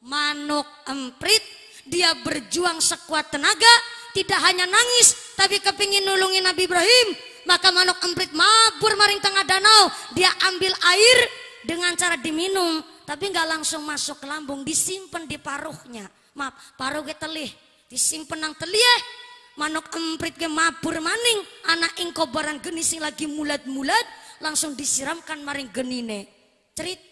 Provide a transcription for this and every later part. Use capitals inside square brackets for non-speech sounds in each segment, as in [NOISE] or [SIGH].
manuk emprit dia berjuang sekuat tenaga tidak hanya nangis tapi kepingin nulungin Nabi Ibrahim maka manuk emprit mabur maring tengah danau dia ambil air dengan cara diminum tapi nggak langsung masuk ke lambung disimpan di paruhnya maaf paruh ke telih disimpan nang telih manuk emprit ke mabur maning anak ingko barang geni lagi mulat-mulat langsung disiramkan maring genine cerita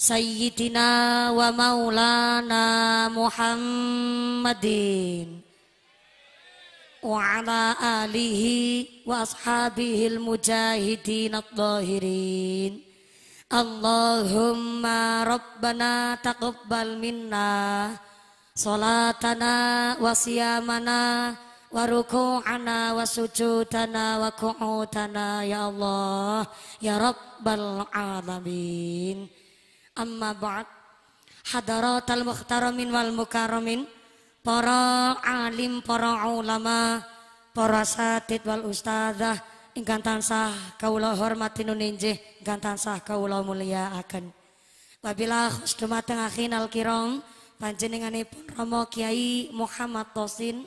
سيدنا ومولانا محمد وعلى آله وأصحابه المجاهدين الطاهرين اللهم ربنا تقبل منا صلاتنا وصيامنا وركوعنا وسجودنا وقعودنا يا الله يا رب العالمين Amma ba'd al mukhtaramin wal mukaramin Para alim, para ulama Para satid wal ustadzah Ingkan tansah kaulah hormati uninjih Ingkan tansah kaulah mulia akan Wabila khusdumateng akhin al-kirong Panjenenganipun Romo Kiai Muhammad Tosin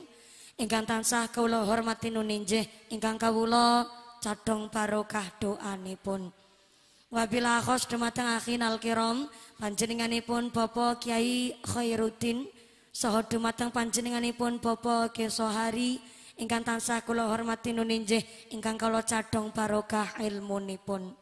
Ingkan tansah kaula hormati nuninjih Ingkang kawula cadhong barokah doanipun Wabila khos dumateng akhin al-kiram Panjeninganipun Bapak Kiai Khairuddin Soho dumateng panjenenganipun Bapak sohari ingkang tansah kula hormati nuninjih ingkang kalau cadong barokah nipun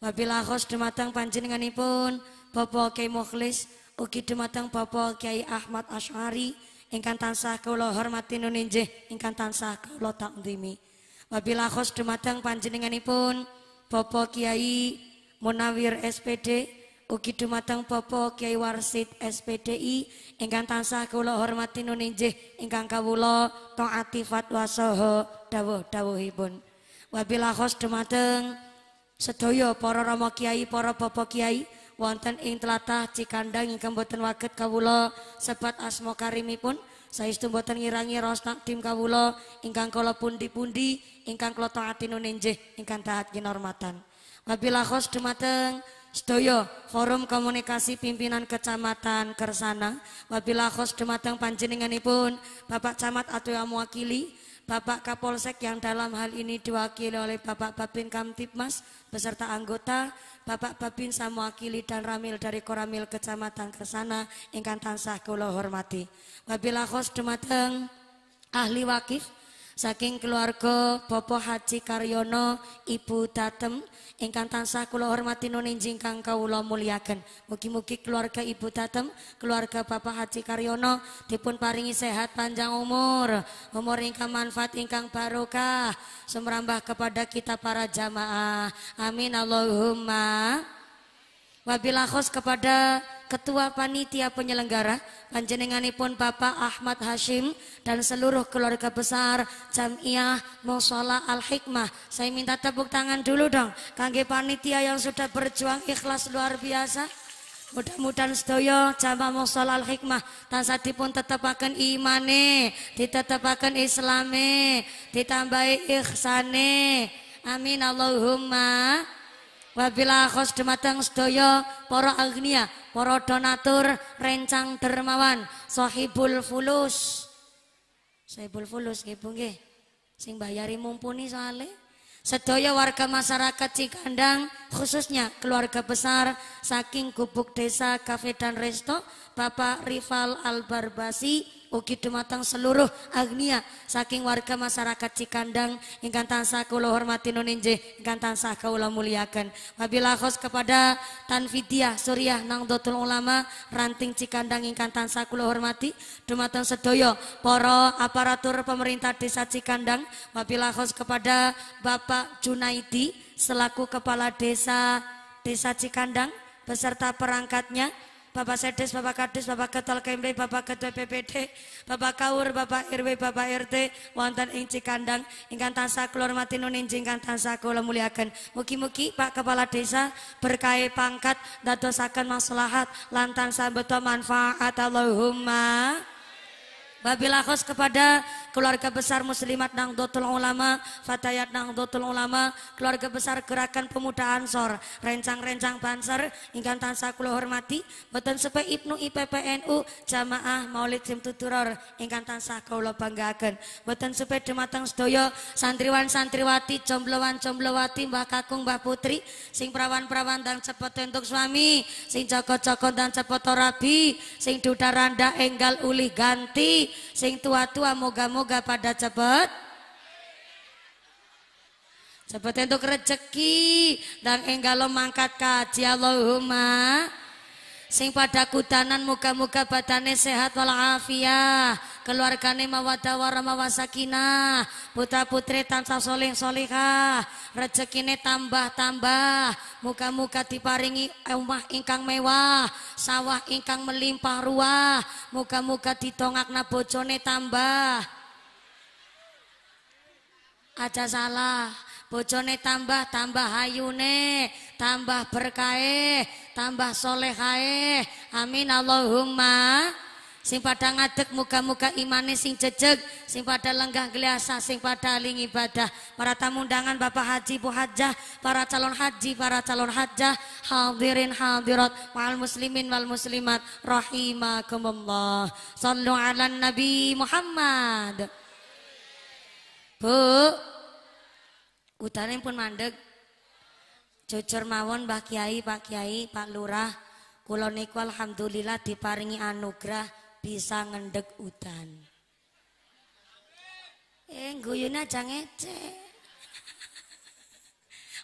Wabila khos dumateng panjeninganipun Bapak Kiai Mukhlis ugi dumateng Bapak Kiai Ahmad Ashari ingkang tansah kula hormati nuninjih ingkang tansah kula takdimi. Wabila khos dumateng panjeninganipun Bapak Kiai Munawir SPD ugi dumateng Bapak Kiai Warsit SPDI ingkang tansah kula hormati nuninjih ingkang kawula taati fatwa saha dawuh-dawuhipun. Wabilah khos dumateng sedaya para rama kiai, para bapak kiai wonten ing tlatah Cikandang ingkang boten waget kawula sebat asma karimipun saestu boten ngirangi rosna tim kawula ingkang kala pundi-pundi ingkang kula taati nuninjih ingkang taat kinormatan. Labila khos dumateng sedaya forum komunikasi pimpinan Kecamatan Kersana. Labila khos dumateng panjenenganipun Bapak Camat atau yang mewakili Bapak Kapolsek yang dalam hal ini diwakili oleh Bapak Babin Kamtipmas beserta anggota Bapak Babin Samwakili dan Ramil dari Koramil Kecamatan Kersana ingkang tansah kula hormati. Wabila khos dumateng ahli wakif saking keluarga Bapak Haji Karyono Ibu Tatem ingkang tansah kula hormati nunjing kang kawula mulyaken. Mugi-mugi keluarga Ibu Tatem, keluarga Bapak Haji Karyono dipun paringi sehat panjang umur, umur ingkang manfaat ingkang barokah, semrambah kepada kita para jamaah. Amin Allahumma. Wabila kepada Ketua Panitia Penyelenggara Panjenenganipun Bapak Ahmad Hashim dan seluruh keluarga besar Jamiah Musola Al Hikmah. Saya minta tepuk tangan dulu dong kangge panitia yang sudah berjuang ikhlas luar biasa. Mudah-mudahan sedaya jamaah Musola Al Hikmah tansah dipun tetepaken imane, ditetepaken islame, ditambahi ihsane. Amin Allahumma. Wabila khosdemateng sedaya para agnia, para donatur rencang dermawan, Sohibul fulus. Sohibul fulus nggih Bu nggih. Sing bayari mumpuni soalnya sedaya warga masyarakat Cikandang khususnya keluarga besar saking gubuk desa kafe dan resto Bapak Rival Albarbasi ugi dumateng seluruh agnia saking warga masyarakat Cikandang ingkang tansah kula hormati nuninje ingkang tansah kula muliakan wabila khos kepada Tanfidiah Suriah Nangdotul Ulama ranting Cikandang ingkang tansah kula hormati dumateng sedaya para aparatur pemerintah desa Cikandang wabila khos kepada Bapak Junaidi selaku kepala desa Desa Cikandang beserta perangkatnya Bapak Sedes, Bapak Kades, Bapak Ketal Kemri, Bapak Ketua PPD, Bapak Kaur, Bapak RW, Bapak RT, wonten ing Cikandang, ingkang tansah kula hormati nun injing tansah kula muliakan. Mugi-mugi Pak Kepala Desa berkahi pangkat dadosaken maslahat lan tansah beto manfaat Allahumma Babila khos kepada keluarga besar Muslimat dotul Ulama, Fatayat dotul Ulama, keluarga besar Gerakan Pemuda Ansor, rencang-rencang Banser, ingkang tansah kula hormati, boten sepe Ibnu IPPNU Jamaah Maulid Sim Tuturor ingkang tansah kula banggaaken. Boten sepe dumateng sedaya santriwan santriwati, jomblowan jomblowati, Mbah Kakung, Mbah Putri, sing prawan-prawan dan cepet untuk suami, sing cokot-cokot dan cepet rabi, sing dudaranda enggal uli ganti, Sing tua-tua moga-moga pada cepet. Cepet untuk rezeki. Dan enggak lo mangkat kaji Allahumma. Sing pada kutanan muka-muka badane sehat walafiah Keluargane mawadah warahmah wasakinah Putra putri tansah soleh solehah Rezekine tambah-tambah Muka-muka diparingi rumah ingkang mewah Sawah ingkang melimpah ruah Muka-muka ditongakna bojone tambah Aja salah bojone tambah tambah hayune tambah berkae tambah solehae amin Allahumma sing pada ngadek muka-muka imane sing jejeg sing pada lenggah geliasa sing pada aling ibadah para tamu undangan Bapak Haji Bu Hajah para calon haji para calon hajah hadirin hadirat wal muslimin wal muslimat rahimakumullah sallu ala nabi Muhammad Bu Utane pun mandeg. Jujur mawon Mbah Kiai, Pak Kiai, Pak Lurah, kula niku alhamdulillah diparingi anugerah bisa ngendeg udan. Eh, guyune aja ngecek.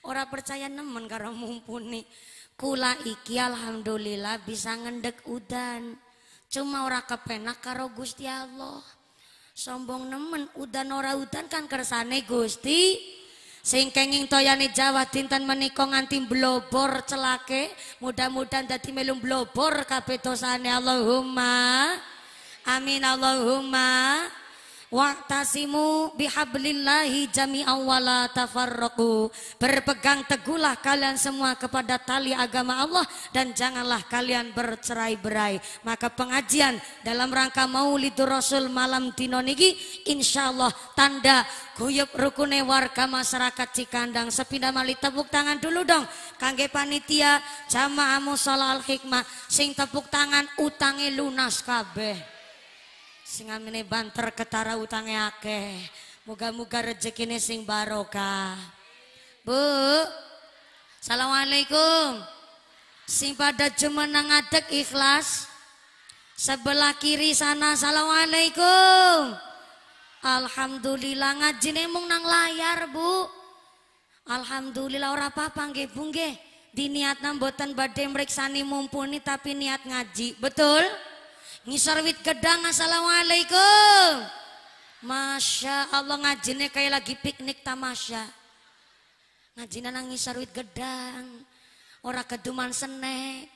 [LAUGHS] Ora percaya nemen karo mumpuni. Kula iki alhamdulillah bisa ngendeg udan. Cuma ora kepenak karo Gusti Allah. Sombong nemen udan ora udan kan kersane Gusti. Sing kenging toyane Jawa dinten menika nganti blobor celake, mudah-mudahan dadi melu blobor kabeh dosane Allahumma. Amin Allahumma. Wa'tasimu bihablillahi jami'an awala la Berpegang teguhlah kalian semua kepada tali agama Allah dan janganlah kalian bercerai-berai. Maka pengajian dalam rangka Maulidur Rasul malam tino niki insyaallah tanda guyub rukune warga masyarakat Cikandang. Sepindah mali tepuk tangan dulu dong kangge panitia jamaah musala al hikmah sing tepuk tangan utangi lunas kabeh. Sing amene banter ketara utange akeh. Moga-moga rezekine sing baroka. Bu. Assalamualaikum. Sing pada cuma ngadeg ikhlas. Sebelah kiri sana. Assalamualaikum. Alhamdulillah ngajine mung nang layar, Bu. Alhamdulillah ora apa-apa nggih, Bu nggih. Diniatna mboten badhe mriksani mumpuni tapi niat ngaji. Betul? ngisor wit gedang assalamualaikum Masya Allah ngajinnya kayak lagi piknik tamasya ngajinnya nang ngisor wit gedang orang keduman senek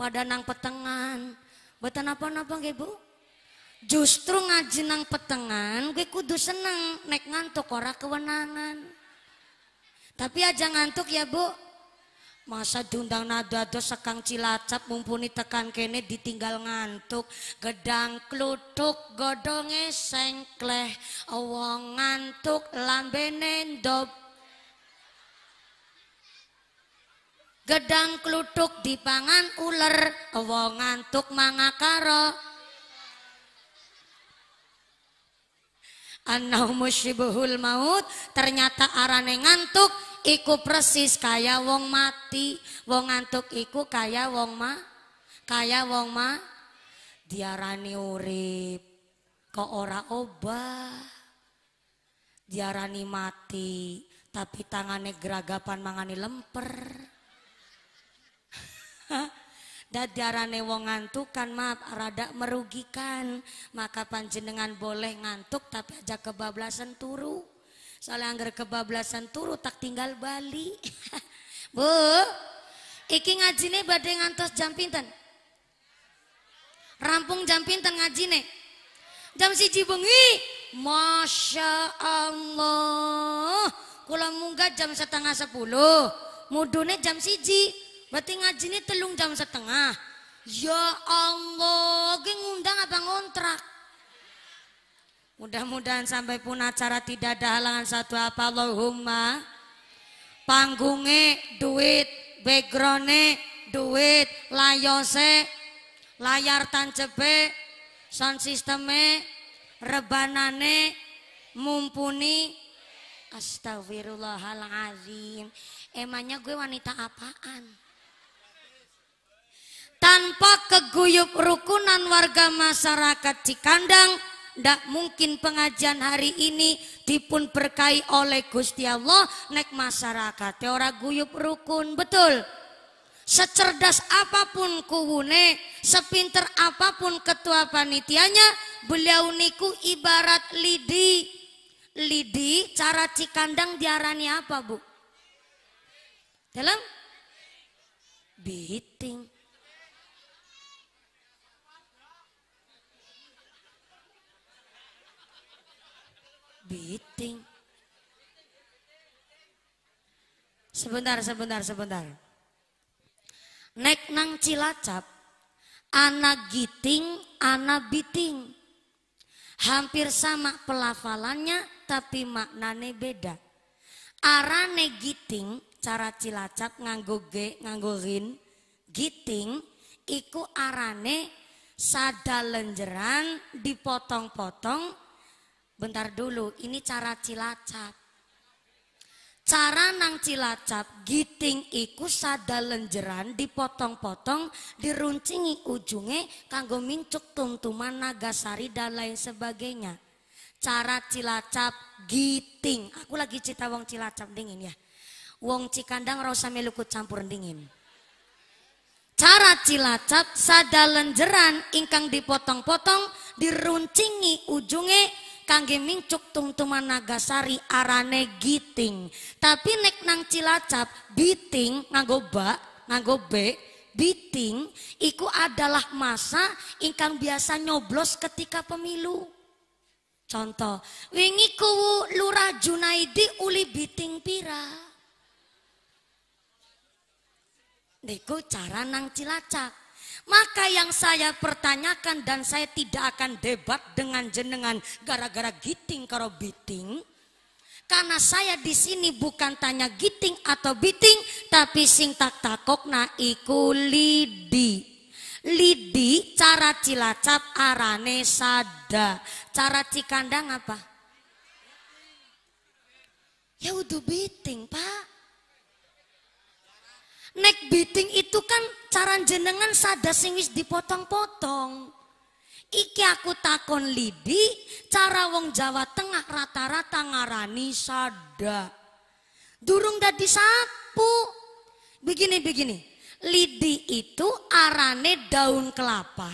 pada nang petengan betan apa napa nggih Bu justru ngaji nang petengan gue kudu seneng nek ngantuk orang kewenangan tapi aja ngantuk ya Bu Masa diundang nado-ado sekang cilacap mumpuni tekan kene ditinggal ngantuk. Gedang klutuk godonge sengkleh. Awang ngantuk lambene ndob. Gedang klutuk dipangan ular Awang ngantuk mangakaro. Anau maut ternyata arane ngantuk iku persis kaya wong mati wong ngantuk iku kaya wong ma kaya wong ma diarani urip kok ora obah diarani mati tapi tangane geragapan mangani lemper [LAUGHS] dadarane wong ngantuk kan maaf rada merugikan maka panjenengan boleh ngantuk tapi aja kebablasan turu soalnya anggar kebablasan turu tak tinggal Bali [LAUGHS] bu iki ngajine badai ngantos jam pinten rampung jam pinten ngajine jam siji bengi Masya Allah Kulang munggah jam setengah sepuluh mudune jam siji Berarti ngaji ini telung jam setengah. Ya Allah, gue ngundang apa ngontrak? Mudah-mudahan sampai pun acara tidak ada halangan satu apa Allahumma. Panggungnya duit, backgroundnya duit, layose, layar tancepe, sound systemnya, rebanane, mumpuni, Astagfirullahaladzim. Emangnya gue wanita apaan? Tanpa keguyup rukunan warga masyarakat Cikandang, ndak mungkin pengajian hari ini dipun berkahi oleh Gusti Allah nek masyarakat teora guyup rukun, betul? Secerdas apapun kuwune, sepinter apapun ketua panitianya, beliau niku ibarat lidi. Lidi cara cikandang diarani apa, Bu? Dalam? Biting. Biting. Sebentar, sebentar, sebentar. Nek nang Cilacap, anak giting, anak biting. Hampir sama pelafalannya, tapi maknane beda. Arane giting, cara Cilacap nganggo ge, nganggo rin. Giting, iku arane sadalenjeran dipotong-potong Bentar dulu, ini cara Cilacap. Cara nang Cilacap, giting iku sada lenjeran dipotong-potong, diruncingi ujungnya kanggo mincuk tumtuman nagasari dan lain sebagainya. Cara Cilacap giting. Aku lagi cita wong Cilacap dingin ya. Wong Cikandang rasa melukut campur dingin. Cara Cilacap sada lenjeran ingkang dipotong-potong diruncingi ujungnya kangge mingcuk tungtuman nagasari arane giting. Tapi nek nang Cilacap biting nganggo ba, nganggo be, biting iku adalah masa ingkang biasa nyoblos ketika pemilu. Contoh, wingi ku Lurah Junaidi uli biting pira. Niku cara nang Cilacap. Maka yang saya pertanyakan dan saya tidak akan debat dengan jenengan gara-gara giting karo biting. Karena saya di sini bukan tanya giting atau biting, tapi sing tak takok na iku lidi. Lidi cara cilacap arane sada. Cara cikandang apa? Ya udah biting pak. Nek biting itu kan cara jenengan sada sing wis dipotong-potong. Iki aku takon lidi, cara wong Jawa Tengah rata-rata ngarani sada. Durung dadi sapu. Begini-begini, lidi itu arane daun kelapa,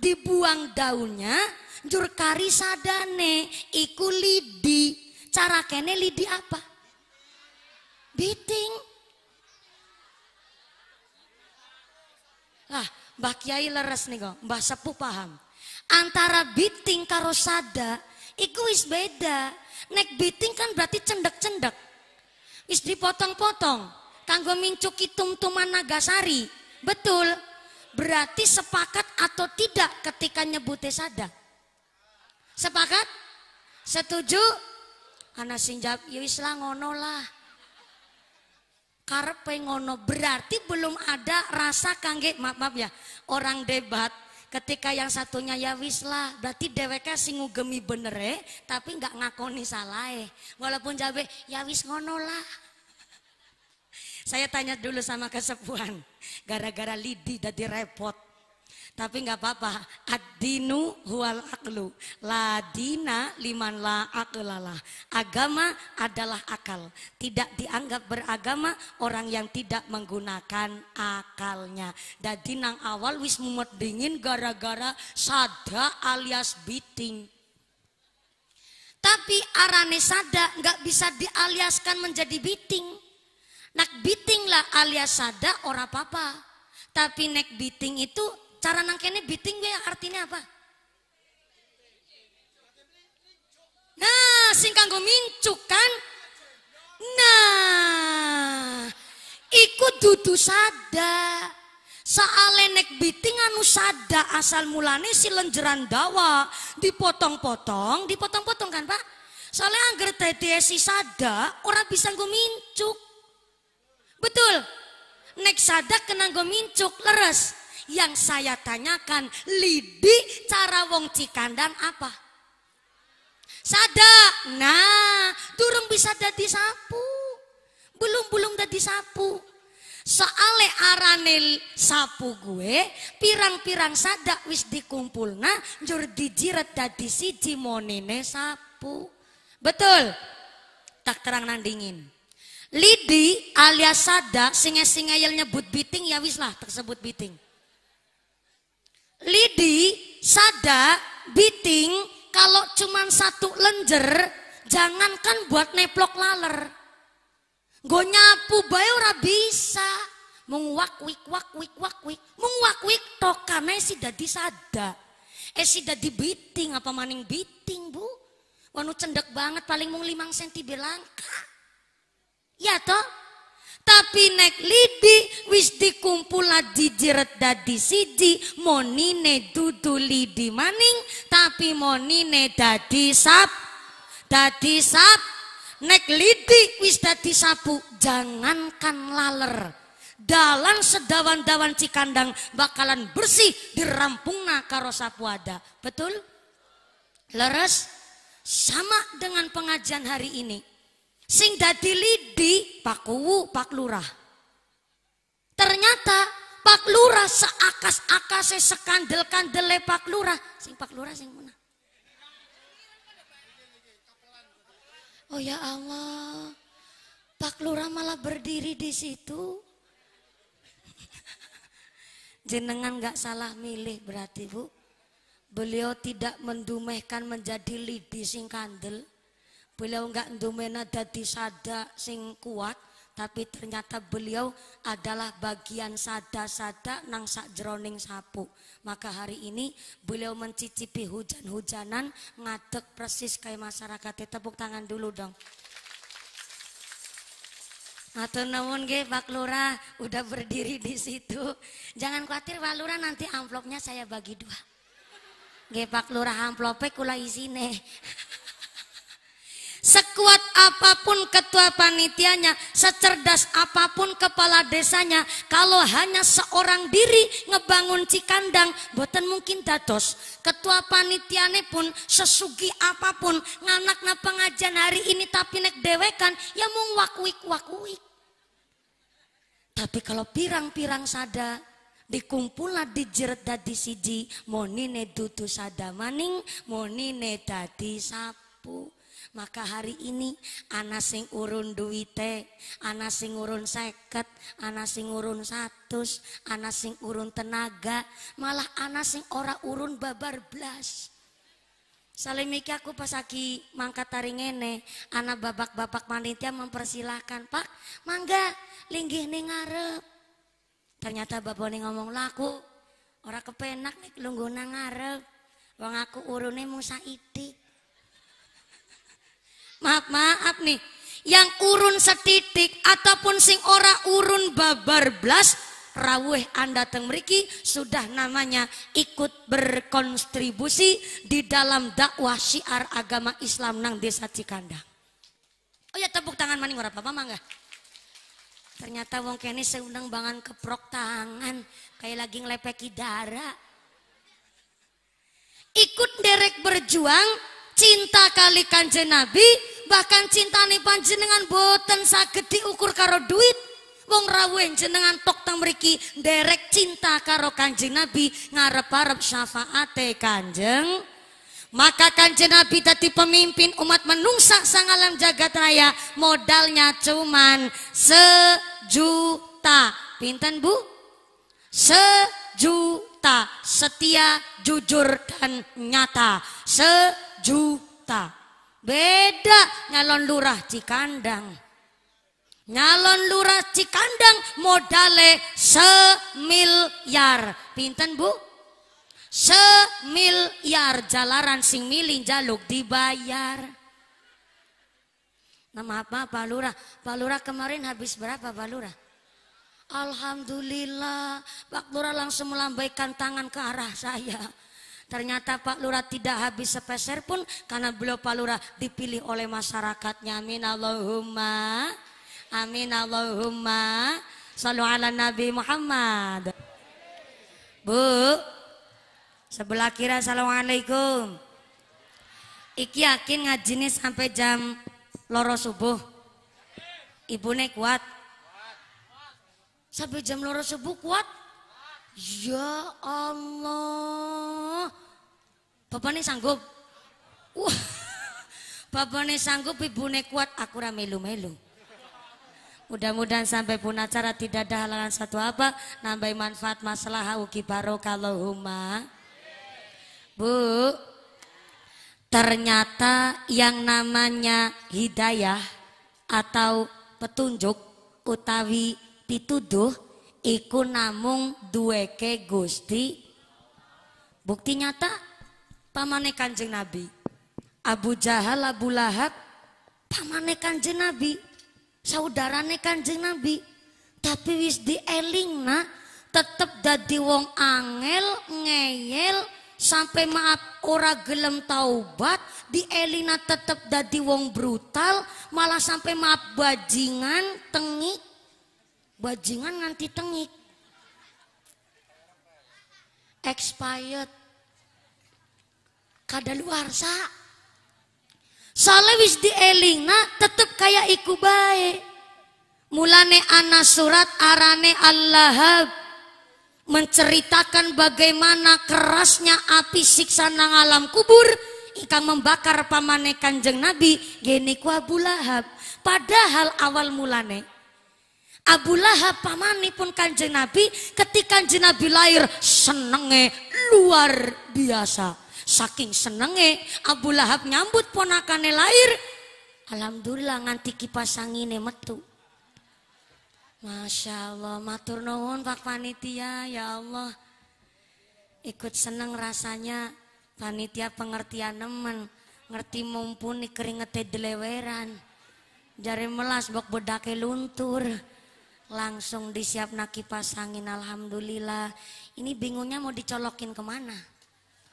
dibuang daunnya, jur kari sadane, iku lidi. Cara kene lidi apa? Biting. lah Mbah Kiai leres nih kok, Mbah Sepuh paham. Antara biting karo sada, iku wis beda. Nek biting kan berarti cendek-cendek. Wis dipotong-potong. Kanggo mincuki tum-tuman Nagasari. Betul. Berarti sepakat atau tidak ketika nyebute sada. Sepakat? Setuju? Karena sinjab, ya ngono lah karpe ngono berarti belum ada rasa kangge maaf, maaf ya orang debat ketika yang satunya ya wis lah berarti dheweke sing ngugemi bener eh, tapi nggak ngakoni salah eh. walaupun jabe ya wis ngono lah saya tanya dulu sama kesepuan gara-gara lidi jadi repot tapi nggak apa-apa. Adinu dinu huwal aklu. La dina liman la aklalah. Agama adalah akal. Tidak dianggap beragama orang yang tidak menggunakan akalnya. Dadi nang awal wis mumet dingin gara-gara sada alias biting. Tapi arane sada nggak bisa dialiaskan menjadi biting. Nak biting lah alias sada ora papa. Tapi nek biting itu Cara nangkene biting gue artinya apa? Nah, sing kanggo mincuk kan? Nah, iku dudu sada. nek biting anu sada asal mulane lenjeran dawa dipotong-potong, dipotong-potong kan, Pak? Soalnya angger dadi si sada ora bisa gue mincuk. Betul. Nek sada kena gue mincuk leres. Yang saya tanyakan, lidi cara wong Cikandang apa? Sada. Nah, turun bisa dadi sapu. Belum belum dadi sapu. Soale arane sapu gue, pirang-pirang sadak wis dikumpul. Nah, jur dijiret dadi siji monine sapu. Betul. Tak terang nandingin. Lidi alias sada singa-singa yang nyebut biting ya wis lah tersebut biting lidi, sada, biting, kalau cuma satu lenjer, jangankan buat neplok laler. Gue nyapu bae ora bisa. Menguak wik wak wik wak wik. Menguak wik tokane si dadi sada. Eh si dadi biting apa maning biting bu. Wanu cendek banget paling mung limang senti belangka. Ya toh tapi nek lidi wis dikumpula dijeret dadi siji monine dudu lidi maning tapi monine dadi sap dadi sap nek lidi wis dadi sapu jangankan laler Dalam sedawan-dawan cikandang bakalan bersih dirampungna karo sapu ada betul leres sama dengan pengajian hari ini Sing dadi lidi Pak Kuwu, Pak Lurah. Ternyata Pak Lurah seakas akas sekandel-kandele Pak Lurah. Sing Pak Lurah sing mana? Oh ya Allah. Pak Lurah malah berdiri di situ. [LAUGHS] Jenengan gak salah milih berarti Bu. Beliau tidak mendumehkan menjadi lidi sing kandel. Beliau nggak ndumena dadi sada sing kuat, tapi ternyata beliau adalah bagian sada-sada nang sak jroning sapu. Maka hari ini beliau mencicipi hujan-hujanan ngadek persis kayak masyarakat. Tepuk tangan dulu dong. Atau namun ge Pak Lurah udah berdiri di situ. Jangan khawatir Pak Lurah nanti amplopnya saya bagi dua. Ge Pak Lurah amplopnya kula izine. Sekuat apapun ketua panitianya, secerdas apapun kepala desanya, kalau hanya seorang diri ngebangun Cikandang, buatan mungkin dados. Ketua panitiane pun sesugi apapun nganakna pengajian hari ini tapi nek dewekan ya mung wakwik wakwik. Tapi kalau pirang-pirang sada dikumpulah dijeret dadi siji monine dudu sada maning monine dadi sapu. Maka hari ini ana sing urun duwite, ana sing urun seket, ana sing urun satus, ana sing urun tenaga, malah ana sing ora urun babar blas. Salimiki aku pas lagi mangkat tari ngene, anak babak-babak manitia mempersilahkan, Pak, mangga, linggih nih ngarep. Ternyata bapak nih ngomong laku, orang kepenak nih lunggu ngarep. Wong aku urune musa itik. Maaf, maaf nih. Yang urun setitik ataupun sing ora urun babar blas Rawih Anda teng meriki sudah namanya ikut berkontribusi di dalam dakwah syiar agama Islam nang desa Cikandang. Oh ya tepuk tangan maning ora apa-apa mangga. Ya? Ternyata wong Keni seundang bangan keprok tangan kayak lagi ngelepeki darah. Ikut derek berjuang cinta kali kanjeng Nabi bahkan nih panjenengan boten sakit diukur karo duit wong rawen jenengan tok tang meriki derek cinta karo kanjeng Nabi ngarep-arep syafaate kanjeng maka kanjeng Nabi tadi pemimpin umat menungsa sang alam jagat raya modalnya cuman sejuta pinten bu sejuta setia jujur dan nyata sejuta juta. Beda nyalon lurah Cikandang. Nyalon lurah Cikandang modale semiliar Pinten bu? semiliar jalaran sing milih jaluk dibayar. Nama apa Pak Lurah? Pak Lurah kemarin habis berapa Pak Lurah? Alhamdulillah, Pak Lurah langsung melambaikan tangan ke arah saya. Ternyata Pak Lurah tidak habis sepeser pun karena beliau Pak Lurah dipilih oleh masyarakatnya. Amin Allahumma. Amin Allahumma. Salu ala Nabi Muhammad. Bu, sebelah kira Assalamualaikum. Iki yakin ngajinis sampai jam loro subuh. Ibu nek kuat. Sampai jam loro subuh kuat. Ya Allah nih sanggup. Wah. nih sanggup, ibu nih kuat, aku ramai melu-melu. Mudah-mudahan sampai pun acara tidak ada halangan satu apa, nambah manfaat masalah uki barokallahumma. Bu, ternyata yang namanya hidayah atau petunjuk utawi pituduh iku namung duweke Gusti. Bukti nyata pamane kanjeng Nabi. Abu Jahal, Abu Lahab, pamane kanjeng Nabi. Saudarane kanjeng Nabi. Tapi wis dieling nak tetep dadi wong angel, ngeyel, sampai maaf ora gelem taubat di Elina tetep dadi wong brutal malah sampai maaf bajingan tengik bajingan nganti tengik expired luar kadaluarsa. Soalnya wis dielingna tetep kayak iku bae. Mulane ana surat arane Allahab menceritakan bagaimana kerasnya api siksa nang alam kubur ikan membakar pamane kanjeng Nabi gene ku Abu Lahab. Padahal awal mulane Abu Lahab pamane pun kanjeng Nabi ketika kanjeng Nabi lahir senenge luar biasa. Saking senenge Abu Lahab nyambut ponakane lahir. Alhamdulillah nganti kipas angine metu. Masya Allah, matur nuwun Pak Panitia, ya Allah. Ikut seneng rasanya panitia pengertian nemen, ngerti mumpuni keringete deleweran. Jari melas bok bedake luntur. Langsung disiap naki pasangin alhamdulillah. Ini bingungnya mau dicolokin kemana?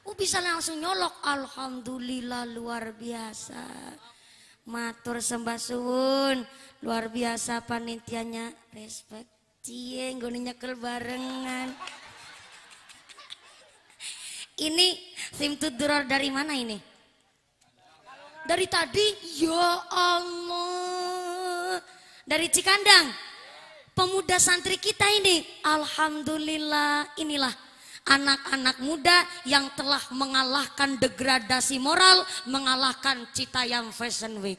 Oh bisa langsung nyolok. Alhamdulillah luar biasa. Matur sembah suhun Luar biasa panitianya. Respek. Cie gue nyekel barengan. Ini tim tuduror dari mana ini? Dari tadi? Ya Allah. Dari Cikandang? Pemuda santri kita ini. Alhamdulillah inilah anak-anak muda yang telah mengalahkan degradasi moral, mengalahkan Citayam Fashion Week.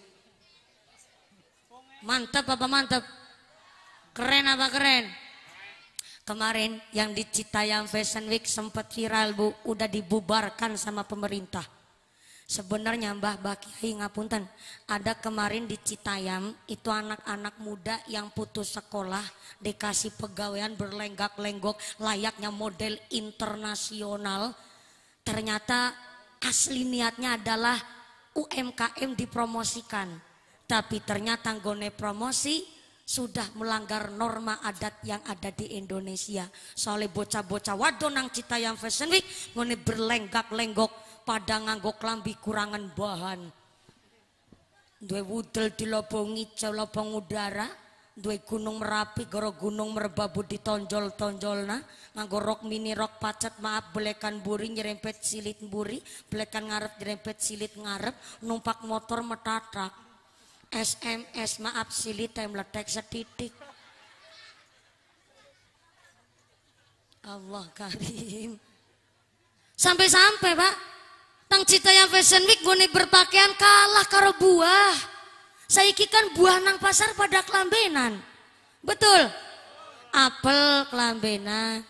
Mantap apa mantap? Keren apa keren? Kemarin yang di Citayam Fashion Week sempat viral bu, udah dibubarkan sama pemerintah. Sebenarnya Mbah Bakiai ngapunten, ada kemarin di Citayam itu anak-anak muda yang putus sekolah dikasih pegawaian berlenggak-lenggok layaknya model internasional. Ternyata asli niatnya adalah UMKM dipromosikan. Tapi ternyata gone promosi sudah melanggar norma adat yang ada di Indonesia. Soalnya bocah-bocah wadonang Citayam Fashion Week ngone berlenggak-lenggok padha nganggo klambi kurangan bahan. Duwe wudel dilobongi celobong udara, Dua gunung merapi goro gunung merbabu tonjol tonjolna nganggo rok mini rok pacet maaf belekan buri nyerempet silit buri, belekan ngarep nyerempet silit ngarep, numpak motor metatak. SMS maaf silit time letek setitik. Allah Karim. Sampai-sampai, Pak. Nang yang Fashion Week gue berpakaian kalah karo buah. Saya kan buah nang pasar pada kelambenan. Betul. Apel kelambenan.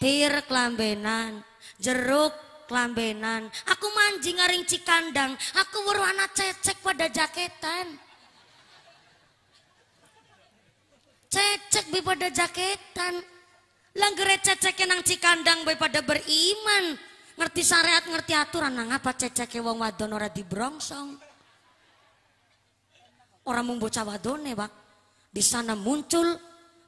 pir kelambenan. Jeruk kelambenan. Aku manjing ngaring cikandang. Aku warna cecek pada jaketan. Cecek bi pada jaketan. Langgere ceceknya nang cikandang bi pada beriman ngerti syariat, ngerti aturan. nang apa ceceke wong wadon ora dibrongsong? Orang mung bocah wadone, Pak. Di sana muncul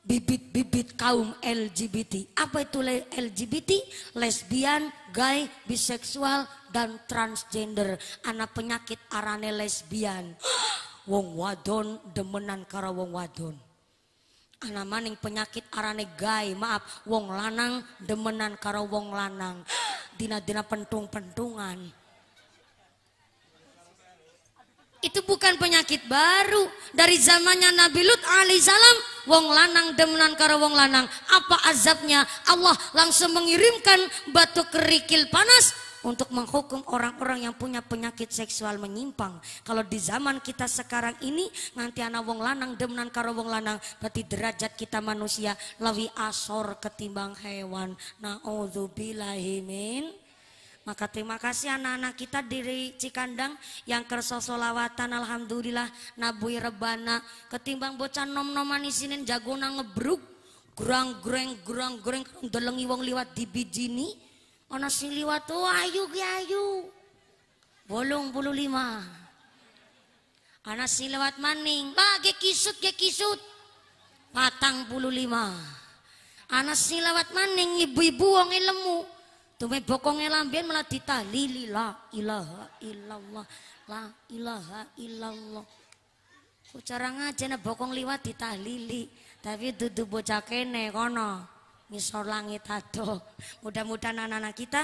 bibit-bibit kaum LGBT. Apa itu LGBT? Lesbian, gay, biseksual, dan transgender. Anak penyakit arane lesbian. wong wadon demenan karo wong wadon. Anak maning penyakit arane gay, maaf, wong lanang demenan karo wong lanang tina-tina pentung-pentungan. Itu bukan penyakit baru dari zamannya Nabi Lut alaihissalam wong lanang demenan karo wong lanang apa azabnya Allah langsung mengirimkan batu kerikil panas untuk menghukum orang-orang yang punya penyakit seksual menyimpang. Kalau di zaman kita sekarang ini nanti anak wong lanang demenan karo wong lanang berarti derajat kita manusia lebih asor ketimbang hewan. Nauzubillahi min maka terima kasih anak-anak kita diri Cikandang yang kerso alhamdulillah nabui rebana ketimbang bocah nom-noman isinin nang ngebruk gerang gureng gerang gereng delengi wong liwat di bijini Ana sing liwat tu oh, ayu ki ayu. lima. Ana sing liwat maning, lah ge kisut ge kisut. 45. Ana sing liwat maning ibu-ibu wong lemu. Tume bokonge lambian malah ditali la ilaha illallah. La ilaha illallah. Ku cara ngajene bokong liwat ditahlili, tapi dudu bocah kene kono ngisor langit ato Mudah-mudahan anak-anak kita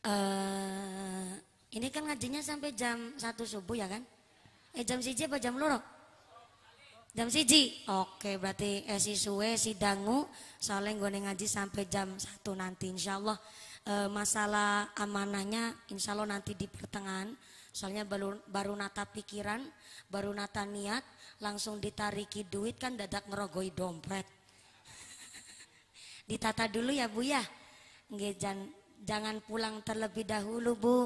Uh, ini kan ngajinya sampai jam 1 subuh ya kan? Eh jam siji apa jam loro? Jam siji. Oke, berarti eh, si suwe si dangu soalnya gue ngaji sampai jam 1 nanti insyaallah. Allah e, masalah amanahnya insya Allah nanti di pertengahan. Soalnya baru, baru nata pikiran, baru nata niat, langsung ditariki duit kan dadak ngerogoi dompet. [LAUGHS] Ditata dulu ya Bu ya. Nge, jangan, jangan pulang terlebih dahulu Bu.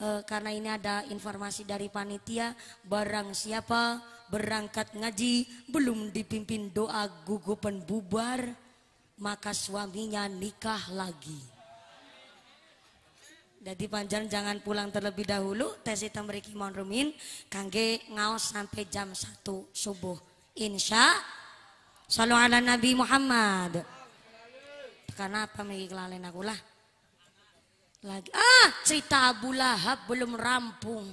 E, karena ini ada informasi dari panitia, barang siapa berangkat ngaji belum dipimpin doa gugupan bubar, maka suaminya nikah lagi. Jadi panjang jangan pulang terlebih dahulu. Tes itu beriki mohon rumin. Kangge ngaos sampai jam 1 subuh. Insya. Salam ala Nabi Muhammad. Karena apa miki kelalen aku lah. Lagi. Ah cerita Abu Lahab belum rampung.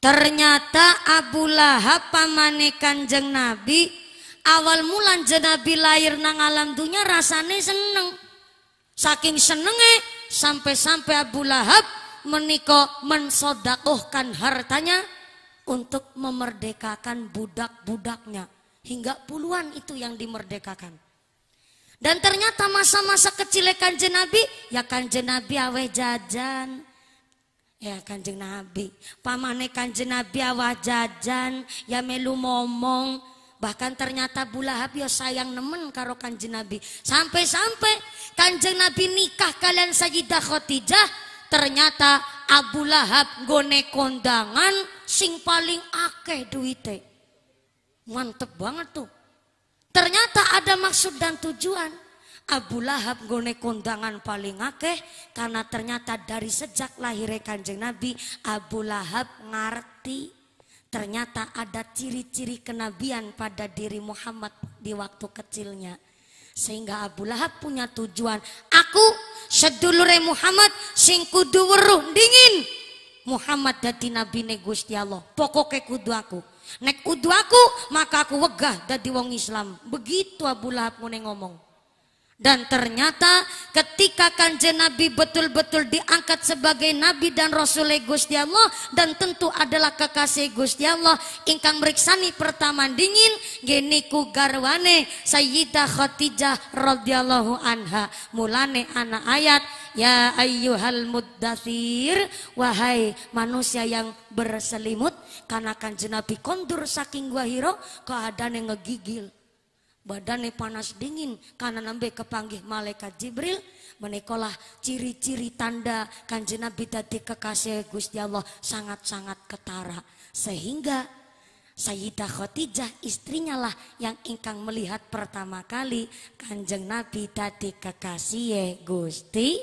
Ternyata Abu Lahab pamane kanjeng Nabi. Awal mulan jenabi lahir nang alam dunia rasane seneng. Saking senenge Sampai-sampai Abu Lahab meniko mensodakohkan hartanya untuk memerdekakan budak-budaknya. Hingga puluhan itu yang dimerdekakan. Dan ternyata masa-masa kecil kanjeng Nabi, ya kanjeng Nabi awe jajan. Ya kanjeng Nabi, pamane kanjeng Nabi awa jajan, ya melu momong Bahkan ternyata Lahab ya sayang nemen karo kanjeng Nabi. Sampai-sampai kanjeng Nabi nikah kalian Sayyidah Khadijah. Ternyata Abu Lahab gone kondangan sing paling akeh duite. Mantep banget tuh. Ternyata ada maksud dan tujuan. Abu Lahab gone kondangan paling akeh karena ternyata dari sejak lahirnya kanjeng Nabi Abu Lahab ngarti Ternyata ada ciri-ciri kenabian pada diri Muhammad di waktu kecilnya. Sehingga Abu Lahab punya tujuan. Aku sedulure Muhammad sing kudu weruh dingin. Muhammad dadi nabi ne Gusti Allah. Pokoke kudu aku. Nek kudu aku maka aku wegah dadi wong Islam. Begitu Abu Lahab ngomong. Dan ternyata ketika kanjeng Nabi betul-betul diangkat sebagai Nabi dan Rasul Gusti Allah dan tentu adalah kekasih Gusti Allah ingkang meriksani pertama dingin geni ku garwane Sayyidah Khadijah radhiyallahu anha mulane anak ayat ya ayyuhal muddathir wahai manusia yang berselimut karena kanjeng Nabi kondur saking wahiro keadaan yang ngegigil badannya panas dingin karena nambah kepanggih malaikat Jibril menekolah ciri-ciri tanda kanjeng Nabi tadi kekasih Gusti Allah sangat-sangat ketara sehingga Sayyidah Khadijah istrinya lah yang ingkang melihat pertama kali kanjeng Nabi tadi kekasih Gusti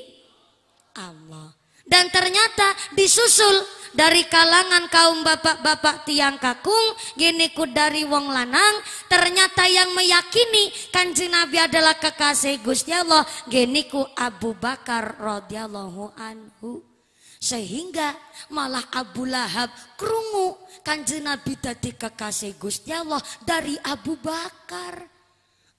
Allah dan ternyata disusul dari kalangan kaum bapak-bapak tiang kakung, geniku dari wong lanang, ternyata yang meyakini kanjeng Nabi adalah kekasih Gusti Allah, geniku Abu Bakar radhiyallahu anhu. Sehingga malah Abu Lahab krungu kanjeng Nabi tadi kekasih Gusti Allah dari Abu Bakar.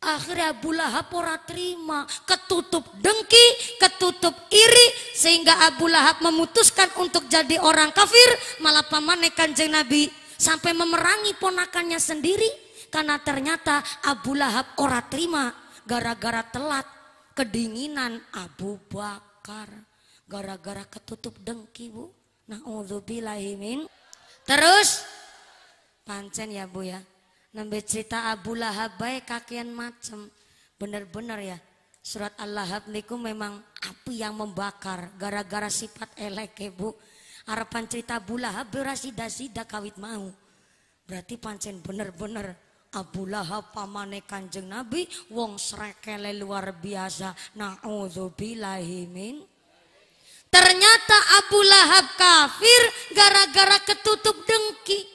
Akhirnya Abu Lahab ora terima, ketutup dengki, ketutup iri sehingga Abu Lahab memutuskan untuk jadi orang kafir, malah pamane Kanjeng Nabi sampai memerangi ponakannya sendiri karena ternyata Abu Lahab ora terima gara-gara telat kedinginan Abu Bakar gara-gara ketutup dengki Bu. Nah, Terus pancen ya Bu ya. Nambe cerita Abu Lahab baik kakian macem. Bener-bener ya. Surat Al-Lahab niku memang api yang membakar. Gara-gara sifat elek ya bu. Harapan cerita Abu Lahab berasida-sida kawit mau. Berarti pancen bener-bener Abu Lahab pamane kanjeng Nabi. Wong srekele luar biasa. Na'udzubillahi bilahimin Ternyata Abu Lahab kafir gara-gara ketutup dengki.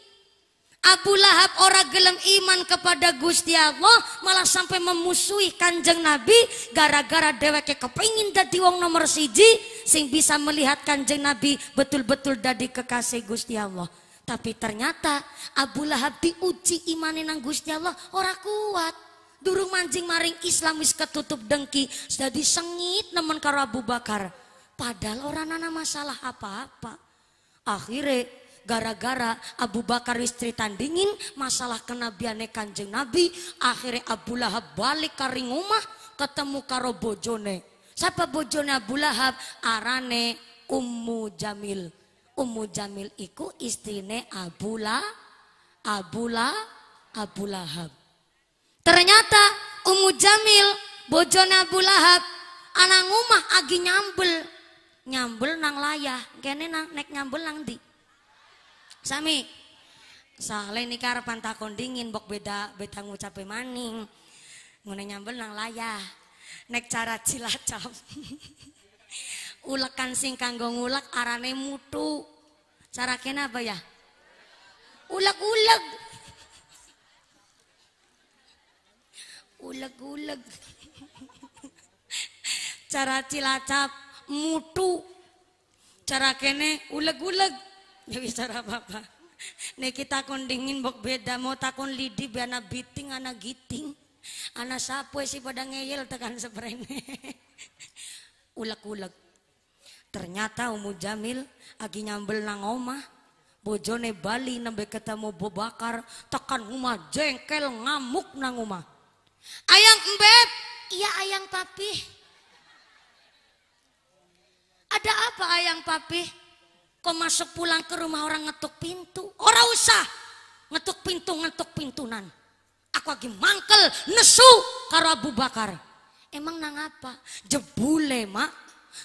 Abu Lahab orang gelem iman kepada Gusti Allah malah sampai memusuhi kanjeng Nabi gara-gara dheweke kepingin jadi wong nomor siji sing bisa melihat kanjeng Nabi betul-betul dadi kekasih Gusti Allah. Tapi ternyata Abu Lahab diuji imannya nang Gusti Allah orang kuat. Durung mancing maring Islam wis ketutup dengki, jadi sengit namun karo Abu Bakar. Padahal orang nana masalah apa-apa. Akhirnya Gara-gara Abu Bakar istri tandingin masalah kenabiane kanjeng Nabi. Akhirnya Abu Lahab balik karing rumah ketemu karo bojone. Siapa bojone Abu Lahab? Arane Ummu Jamil. Ummu Jamil iku istrine Abu La, Abu La, Abu Lahab. Ternyata Ummu Jamil bojone Abu Lahab anak umah agi nyambel nyambel nang layah kene nang nek nyambel nang di Sami. Soalnya ini karepan takon kondingin, bok beda beda ngucape maning. Ngune nyambel nang layah. Nek cara cilacap. [LAUGHS] Ulekan sing kanggo ngulek arane mutu. Cara kena apa ya? Ulek-ulek. Ulek-ulek. [LAUGHS] Cara cilacap mutu. Cara kene ulek-ulek cara apa-apa nih kita kondingin bok beda mau takon lidi anak biting anak giting anak sapu sih pada ngeyel tekan seprene [LAUGHS] ulek-ulek ternyata Umu Jamil lagi nyambel nang omah bojone Bali nembe ketemu bobakar tekan rumah jengkel ngamuk nang rumah ayang Mbeb, iya ayang papi ada apa ayang papi Kau masuk pulang ke rumah orang ngetuk pintu? Orang usah ngetuk pintu ngetuk pintunan. Aku lagi mangkel nesu karo Abu Bakar. Emang nang apa? Jebule mak.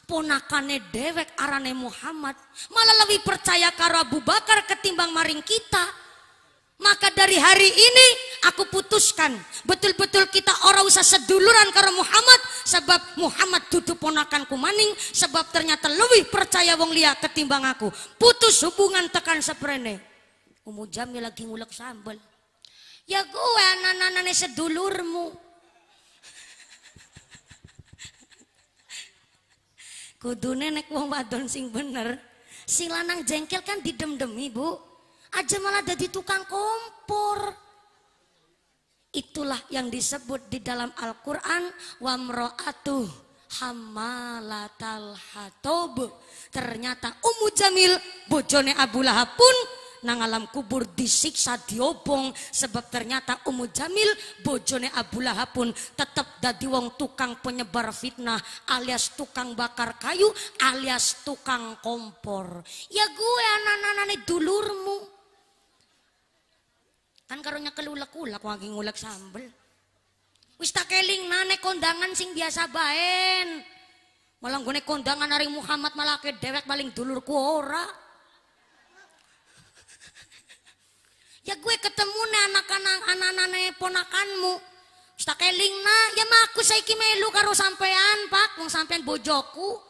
Ponakane dewek arane Muhammad. Malah lebih percaya karo Abu Bakar ketimbang maring kita. Maka dari hari ini aku putuskan betul-betul kita orang usah seduluran karo Muhammad sebab Muhammad duduk ponakanku maning sebab ternyata lebih percaya wong liya ketimbang aku putus hubungan tekan seprene Umu jamnya lagi ngulek sambel ya gue anak-anaknya sedulurmu kudune nek wong wadon sing bener sing lanang jengkel kan didem-demi bu aja malah jadi tukang kompor. Itulah yang disebut di dalam Al-Quran wamro'atuh hamalatal hatob. Ternyata Ummu Jamil bojone Abu Lahab pun nang alam kubur disiksa diobong sebab ternyata Ummu Jamil bojone Abu Lahab pun tetap dadi wong tukang penyebar fitnah alias tukang bakar kayu alias tukang kompor. Ya gue anak anak dulurmu. Kan karunya kelulak kulak wangi ngulek sambel. Wis tak keling nane kondangan sing biasa baen. Malang gone kondangan hari Muhammad malah ke dewek paling dulurku ora. ya gue ketemu ne anak-anak anak-anak ponakanmu. Wis tak keling na, ya mah aku saiki melu karo sampean, Pak, mau sampean bojoku.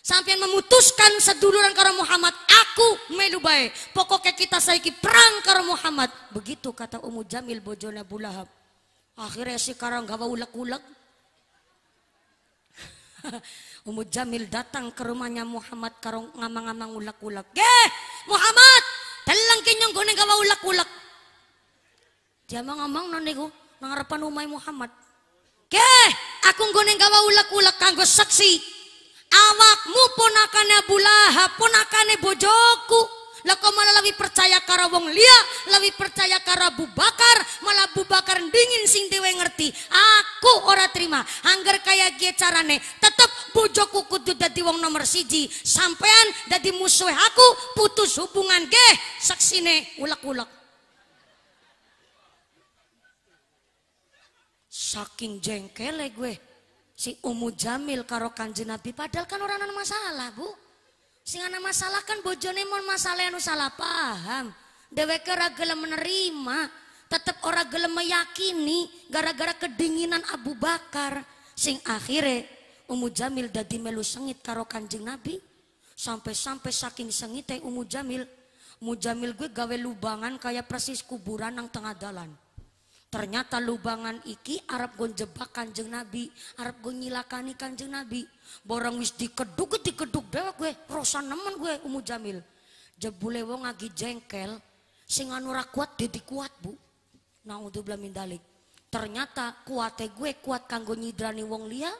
Sampai memutuskan seduluran karo Muhammad, aku melubai. Pokoknya kita saiki perang karo Muhammad. Begitu kata Umu Jamil Bojonebulahab. Bulahab. Akhirnya si karang gawa ulek-ulek. Umu [LAUGHS] Jamil datang ke rumahnya Muhammad karong ngamang-ngamang ulek-ulek. Geh, Muhammad, telang kinyong gone gawa ulek-ulek. Dia ngamang-ngamang niku nangarapan umai Muhammad. Geh, aku nggone gawa ulek-ulek kanggo saksi awakmu ponakane bulaha ponakane bojoku lah kau malah lebih percaya karo wong lia lebih percaya karo Abu Bakar malah Abu Bakar dingin sing dewe ngerti aku ora terima angger kaya gie carane tetep bojoku kudu dadi wong nomor siji sampean dadi musuh aku putus hubungan ge saksine ulak-ulak. saking jengkele gue si Umu Jamil karo kanji Nabi padahal kan orang anak masalah bu sing ana masalah kan bojone mau masalah anu salah paham dheweke ora gelem menerima tetep orang gelem meyakini gara-gara kedinginan Abu Bakar sing akhirnya Umu Jamil dadi melu sengit karo kanjeng Nabi sampai-sampai saking sengitnya Umu Jamil Umu Jamil gue gawe lubangan kayak persis kuburan nang tengah dalan Ternyata lubangan iki Arab gue jebak kanjeng Nabi, Arab gue nyilakani kanjeng Nabi. Borong wis dikeduk dikeduk dewa gue, rosan nemen gue Umu Jamil. Jebule wong lagi jengkel, sing anu kuat dadi kuat, Bu. Naudzubillah min dalik. Ternyata kuate gue kuat kanggo nyidrani wong Lia.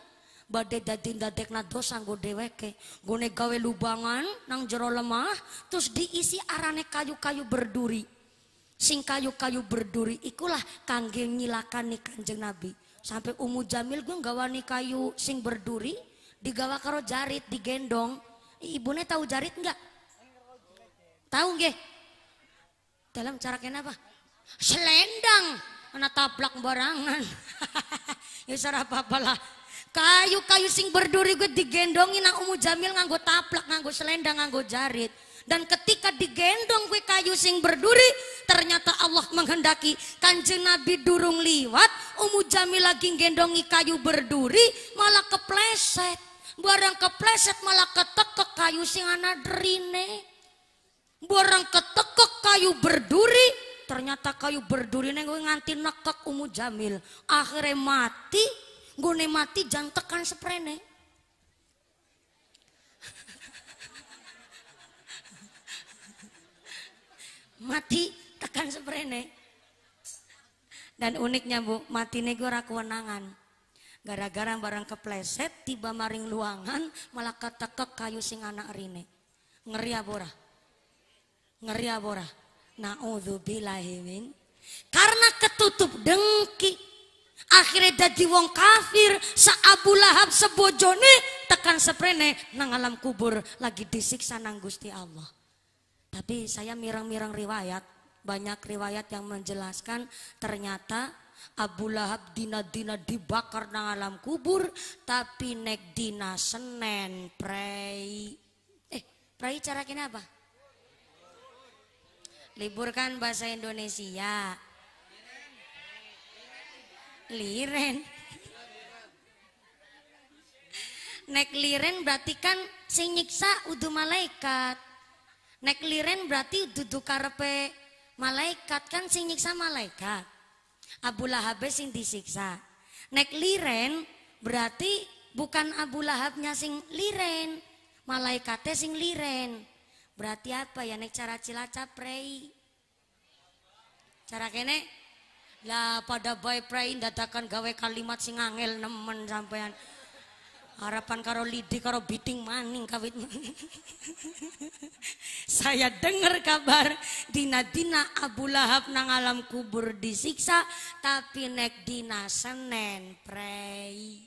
badhe dadi dadekna dosa nggo dheweke. Gone gawe lubangan nang jero lemah, terus diisi arane kayu-kayu berduri sing kayu-kayu berduri ikulah kangge nyilakani kanjeng Nabi. Sampai Umu Jamil gue gawani kayu sing berduri digawa karo jarit digendong. ibu nih tahu jarit enggak? Tahu nggih? Dalam cara kenapa Selendang. mana taplak barangan. [LAUGHS] ya sarah lah Kayu-kayu sing berduri gue digendongin nang Umu Jamil nganggo taplak, nganggo selendang, nganggo jarit. Dan ketika digendong kue kayu sing berduri, ternyata Allah menghendaki kanjeng Nabi durung liwat, Umu Jamil lagi gendongi kayu berduri, malah kepleset. Barang kepleset malah ketek ke kayu sing ana derine. Barang ke kayu berduri, ternyata kayu berduri neng nganti nekek Umu Jamil. Akhirnya mati, gue mati jangan tekan seprene. mati tekan seprene. Dan uniknya bu, mati nego kewenangan Gara-gara barang kepleset, tiba maring luangan, malah kata ke kayu sing anak rine. Ngeri abora. Ngeri abora. Na'udzubillahimin. Karena ketutup dengki. Akhirnya jadi wong kafir, seabu lahab sebojone, tekan seprene, nang alam kubur, lagi disiksa nang gusti Allah. Tapi saya mirang-mirang riwayat, banyak riwayat yang menjelaskan ternyata Abu Lahab dina-dina dibakar nang alam kubur, tapi nek dina senen prei. Eh, prei cara kini apa? Libur bahasa Indonesia. Liren. Nek liren berarti kan sing nyiksa udu malaikat. Nek liren berarti duduk karepe malaikat kan sing nyiksa malaikat. Abu Lahab sing disiksa. Nek liren berarti bukan Abu Lahabnya sing liren, malaikatnya sing liren. Berarti apa ya nek cara cilacap prei? Cara kene lah ya, pada bayi prei dadakan gawe kalimat sing angel nemen sampean harapan karo lidi karo biting maning kawit [LAUGHS] saya dengar kabar dina dina Abu Lahab nang alam kubur disiksa tapi nek dina senen prei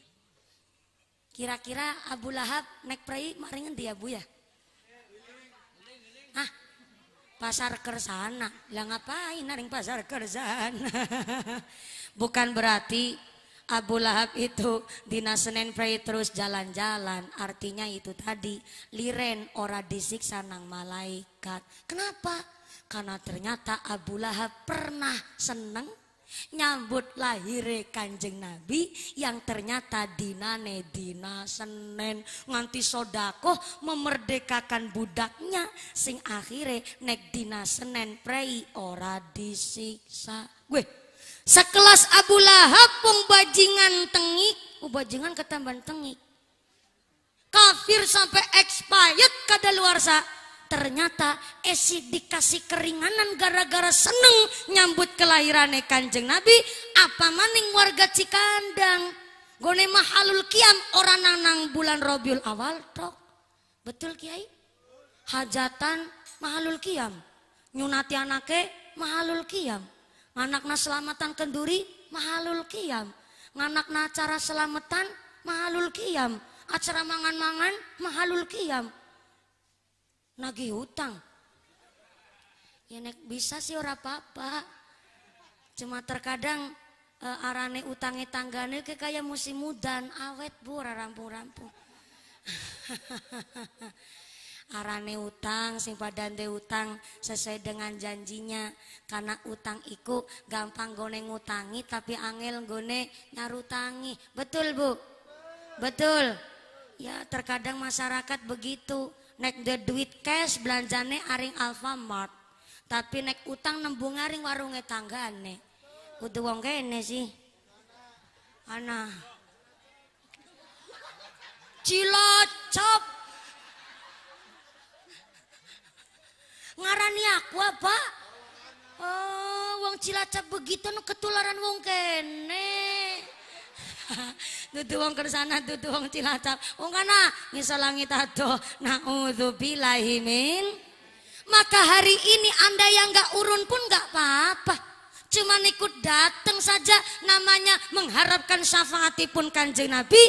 kira-kira Abu Lahab nek prei maringan dia bu ya ah pasar kersana lah ngapain naring pasar kersana [LAUGHS] bukan berarti Abu Lahab itu dina Senin pray terus jalan-jalan. Artinya itu tadi liren ora disiksa nang malaikat. Kenapa? Karena ternyata Abu Lahab pernah seneng nyambut lahir kanjeng Nabi yang ternyata dinane dina Senin nganti sodako memerdekakan budaknya sing akhire nek dina Senin prei ora disiksa. Gue Sekelas Abu Lahab pung bajingan tengik, ubajingan oh, ketambahan tengik. Kafir sampai expired kada luar sa. Ternyata Esi dikasih keringanan gara-gara seneng nyambut kelahiran kanjeng Nabi. Apa maning warga Cikandang. Gone mahalul kiam orang nanang bulan Robiul awal tok. Betul Kiai? Hajatan mahalul kiam. Nyunati anake mahalul kiam Anakna selamatan kenduri mahalul kiam. Anakna acara selamatan mahalul kiam. Acara mangan-mangan mahalul kiam. nagi hutang. Ya nek bisa sih ora papa, Cuma terkadang eh, arane utangi tanggane ke kayak musim mudan awet bu rampung-rampung. [LAUGHS] karane utang sing dande utang sesuai dengan janjinya karena utang iku gampang gone ngutangi tapi angel gone nyarutangi betul bu betul ya terkadang masyarakat begitu naik the duit cash belanjane aring Alfamart tapi naik utang nembung aring warunge tanggane kudu wong kene sih ana cilacap Ngarani aku apa? Oh, wong Cilacap begitu nu ketularan wong kene. [LAUGHS] Dudu wong kersana dudu wong Cilacap. Wong kana ngisor langit nah naudzubillahi min. Maka hari ini Anda yang gak urun pun gak apa-apa. cuma ikut datang saja namanya mengharapkan syafaati pun kanjeng Nabi.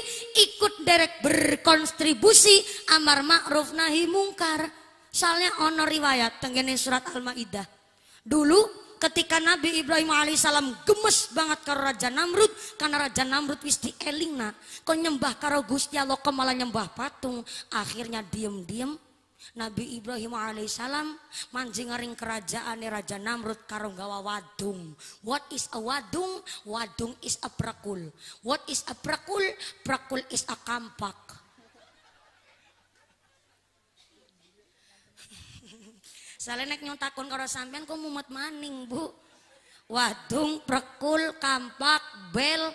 Ikut derek berkontribusi amar ma'ruf nahi mungkar. Soalnya ono riwayat tentang surat Al-Maidah. Dulu ketika Nabi Ibrahim alaihissalam gemes banget karo Raja Namrud karena Raja Namrud wis nak kau nyembah karo Gusti Allah kau malah nyembah patung akhirnya diem-diem Nabi Ibrahim alaihissalam mancing ring kerajaan Raja Namrud karo gawa wadung what is a wadung wadung is a prakul what is a prakul prakul is a kampak Saya nek nyontakun karo sampean kok mumet maning, Bu. Wadung, prekul, kampak, bel,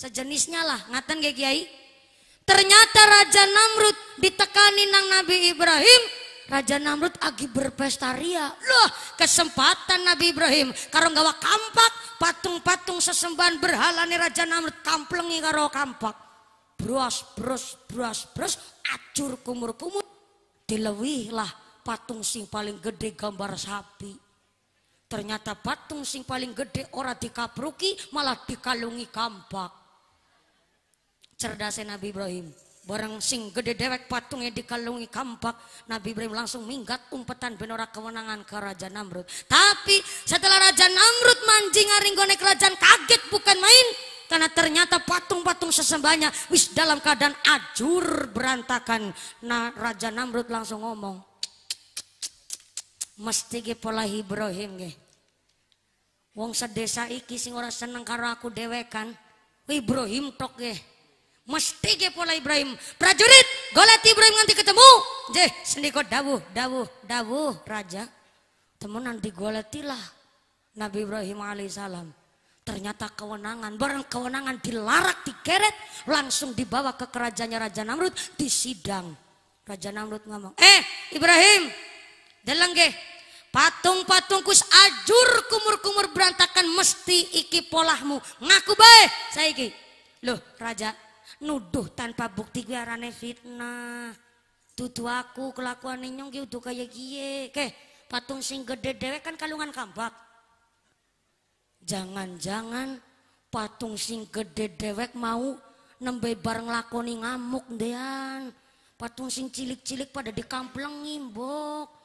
sejenisnya lah. Ngaten gak Kiai? Ternyata Raja Namrud ditekani nang Nabi Ibrahim, Raja Namrud agi berpesta ria. Loh, kesempatan Nabi Ibrahim karo gawa kampak, patung-patung sesembahan berhala nih Raja Namrud kamplengi karo kampak. Bros, bros, bros, bros, acur kumur-kumur. Dilewih lah patung sing paling gede gambar sapi. Ternyata patung sing paling gede ora dikabruki malah dikalungi kampak. Cerdasnya Nabi Ibrahim. Barang sing gede dewek patungnya dikalungi kampak. Nabi Ibrahim langsung minggat umpetan benora kewenangan ke Raja Namrud. Tapi setelah Raja Namrud manjing aringgone kerajaan kaget bukan main. Karena ternyata patung-patung sesembahnya wis dalam keadaan ajur berantakan. Nah Raja Namrud langsung ngomong mesti ge pola Ibrahim ge. Wong sedesa iki sing ora seneng karo aku dewekan, Ibrahim tok ge. Mesti ge pola Ibrahim. Prajurit, golek Ibrahim nanti ketemu. Jeh, sendiko dawuh, dawuh, dawuh raja. Temenan nanti Nabi Ibrahim alaihissalam. Ternyata kewenangan, barang kewenangan dilarak, dikeret, langsung dibawa ke kerajaannya Raja Namrud, disidang. Raja Namrud ngomong, eh Ibrahim, delengge, Patung-patung kus ajur kumur-kumur berantakan mesti iki polahmu. Ngaku baik saya iki. Loh raja nuduh tanpa bukti gue arane fitnah. Tutu aku kelakuan nyong gitu kayak gie. Keh patung sing gede dewe kan kalungan kambak. Jangan-jangan patung sing gede dewek mau nembe bareng lakoni ngamuk dean. Patung sing cilik-cilik pada dikamplengi ngimbok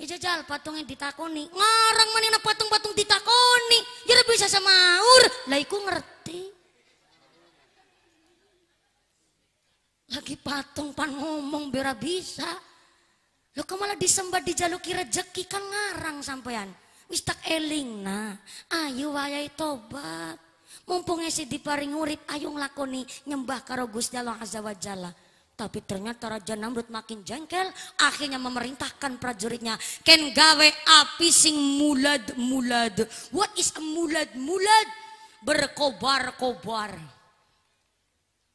Ijajal ya, yang ditakoni. Ngarang mana patung-patung ditakoni. Jadi ya, bisa samaur. Lah iku ngerti. Lagi patung pan ngomong bera bisa. Lo kau malah disembah dijaluki rejeki kan ngarang sampean. Wis tak eling nah. Ayo wayai tobat. Mumpungnya di diparing urip ayo nglakoni nyembah karo Gusti Allah Azza wa tapi ternyata Raja Namrud makin jengkel, akhirnya memerintahkan prajuritnya, "Ken gawe api sing mulad-mulad." What is a mulad-mulad? Berkobar-kobar.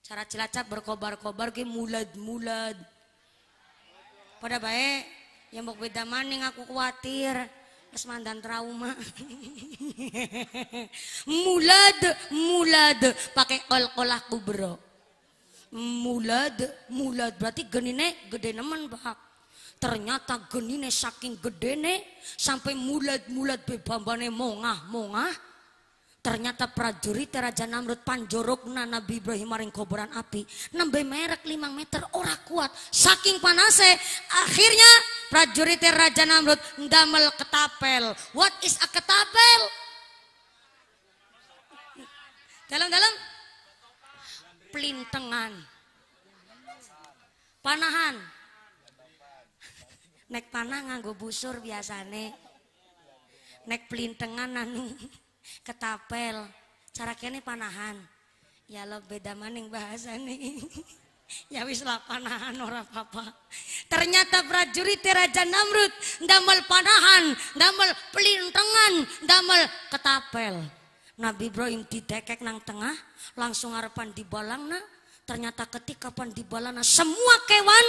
Cara Cilacap berkobar-kobar ke mulad-mulad. Pada baik, yang mau beda maning aku khawatir. Mas mandan trauma. [LAUGHS] mulad, mulad. Pakai kol-kolah kubro mulad mulad berarti genine gede nemen pak ternyata genine saking gede ne sampai mulad mulad bebambane mongah mongah ternyata prajurit Raja Namrud panjorokna Nabi Ibrahim maring koboran api nembe merek lima meter ora kuat saking panase akhirnya prajurit Raja Namrud ndamel ketapel what is a ketapel dalam dalam plintengan. Panahan. Nek panah nganggo busur biasane. Nek plintengan anu ketapel. Cara kene panahan. Ya lo beda maning bahasa nih. Ya wis lah panahan ora apa-apa. Ternyata prajurit Raja Namrud damel panahan, damel pelintengan, damel ketapel. Nabi Ibrahim didekek nang tengah, langsung harapan dibalangna. Ternyata ketika pan na, semua kewan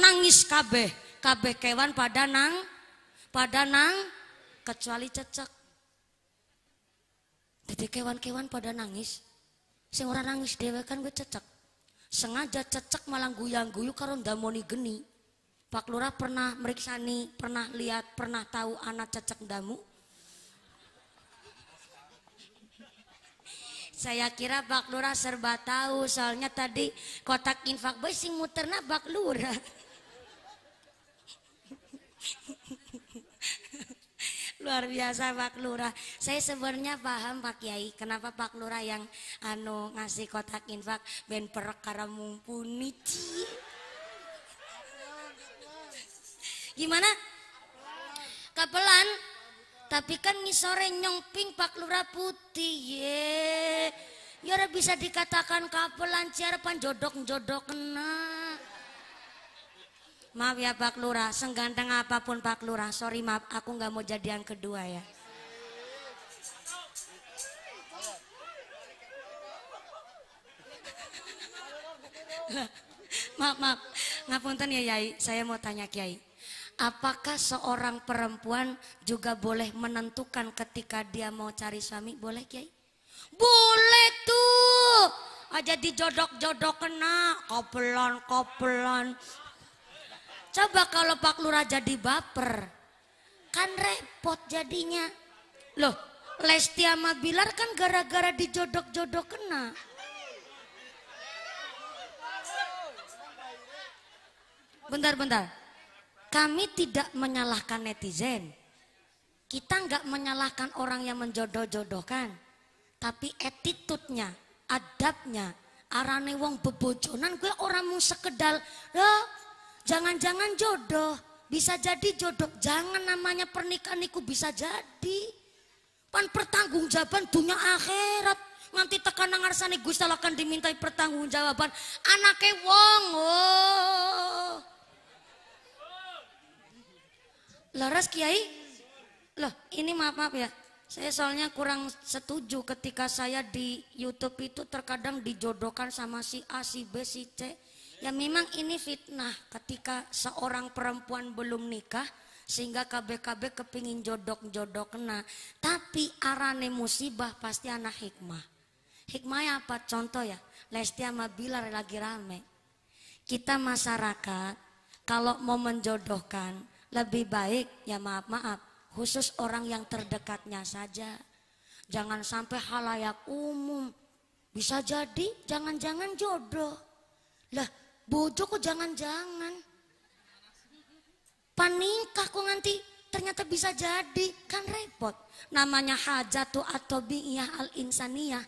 nangis kabeh. Kabeh kewan pada nang pada nang kecuali cecek. Jadi kewan-kewan pada nangis. Sing orang nangis dewe kan gue cecek. Sengaja cecek malang guyang-guyu karo damoni geni. Pak Lurah pernah nih, pernah lihat, pernah tahu anak cecek damu. Saya kira Pak Lurah serba tahu, soalnya tadi kotak infak boy sing muterna Bak Lurah. [LAUGHS] Luar biasa Pak Lurah. Saya sebenarnya paham Pak Kiai, kenapa Pak Lurah yang anu ngasih kotak infak ben perkara mumpuni. Gimana? Kapelan. Tapi kan ngisore nyong pink pak lura putih ye. Ya ora bisa dikatakan kapelan pan jodok jodok kena. Maaf ya Pak Lurah, sengganteng apapun Pak Lurah, sorry maaf aku nggak mau jadi yang kedua ya. [LAUGHS] maaf maaf, ngapunten ya Yai, saya mau tanya Kiai. Apakah seorang perempuan juga boleh menentukan ketika dia mau cari suami? Boleh Kiai? Boleh tuh. Aja dijodok-jodok kena, kopelan-kopelan. Coba kalau Pak Lurah jadi baper, kan repot jadinya. Loh, Lesti sama Bilar kan gara-gara dijodok-jodok kena. Bentar, bentar. Kami tidak menyalahkan netizen. Kita nggak menyalahkan orang yang menjodoh-jodohkan. Tapi attitude-nya, adabnya, arane wong bebojonan gue orang mau sekedal, loh jangan-jangan jodoh. Bisa jadi jodoh, jangan namanya pernikahan itu bisa jadi. Pan pertanggung jawaban dunia akhirat nanti tekan ngarsane Gusti Allah akan dimintai pertanggungjawaban Anaknya wong oh. Laras Kiai? Loh, ini maaf-maaf ya. Saya soalnya kurang setuju ketika saya di YouTube itu terkadang dijodohkan sama si A, si B, si C. Ya memang ini fitnah ketika seorang perempuan belum nikah sehingga KBKB kepingin jodok-jodok kena. Tapi arane musibah pasti anak hikmah. Hikmahnya apa? Contoh ya, Lesti sama Bilar lagi rame. Kita masyarakat kalau mau menjodohkan lebih baik, ya maaf-maaf, khusus orang yang terdekatnya saja. Jangan sampai halayak umum. Bisa jadi, jangan-jangan jodoh. Lah, bojo kok jangan-jangan. Panikah kok nanti ternyata bisa jadi. Kan repot. Namanya hajatu atau bi'iyah al-insaniyah.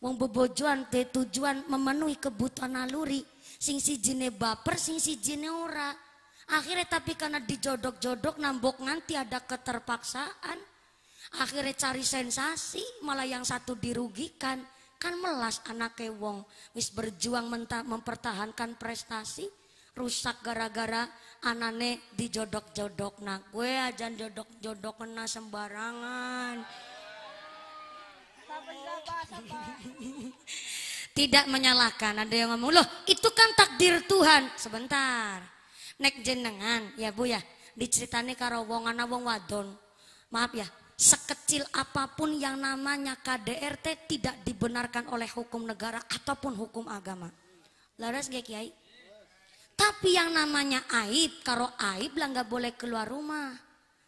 Wong bebojuan, te tujuan memenuhi kebutuhan naluri. Sing si jine baper, sing si jine ora. Akhirnya tapi karena dijodok-jodok nambok nanti ada keterpaksaan. Akhirnya cari sensasi malah yang satu dirugikan. Kan melas anak wong. Wis berjuang mempertahankan prestasi. Rusak gara-gara anane dijodok-jodok. Nah gue aja jodok-jodok kena sembarangan. Tidak menyalahkan. Ada yang ngomong loh itu kan takdir Tuhan. Sebentar nek jenengan ya Bu ya diceritani karo wong ana wong wadon. Maaf ya, sekecil apapun yang namanya KDRT tidak dibenarkan oleh hukum negara ataupun hukum agama. Laras gak kiai? Tapi yang namanya aib, karo aib lah nggak boleh keluar rumah.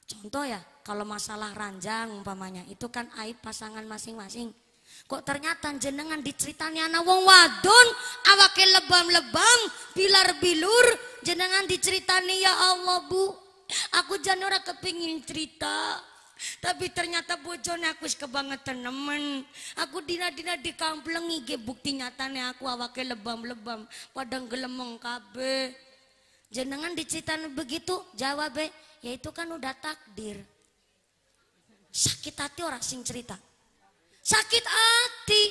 Contoh ya, kalau masalah ranjang umpamanya, itu kan aib pasangan masing-masing. Kok ternyata jenengan diceritani anak wong wadon, awake lebam-lebam, bilar bilur, jenengan diceritani ya Allah bu. Aku janora kepingin cerita. Tapi ternyata bojone aku kebangetan nemen. Aku dina-dina di dikamplengi ge bukti nyatane aku awake lebam-lebam, padang gelemeng kabe Jenengan diceritain begitu, jawab ya itu kan udah takdir. Sakit hati orang sing cerita sakit hati.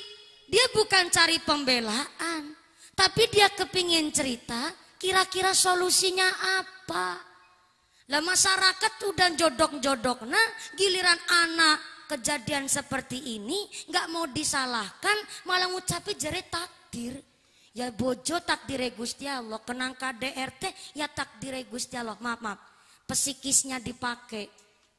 Dia bukan cari pembelaan, tapi dia kepingin cerita kira-kira solusinya apa. Lah masyarakat udah jodok-jodok nah giliran anak kejadian seperti ini nggak mau disalahkan malah ngucapin jere takdir. Ya bojo takdir Gusti Allah, kenang KDRT ya takdir Gusti Allah. Maaf, maaf. Psikisnya dipakai.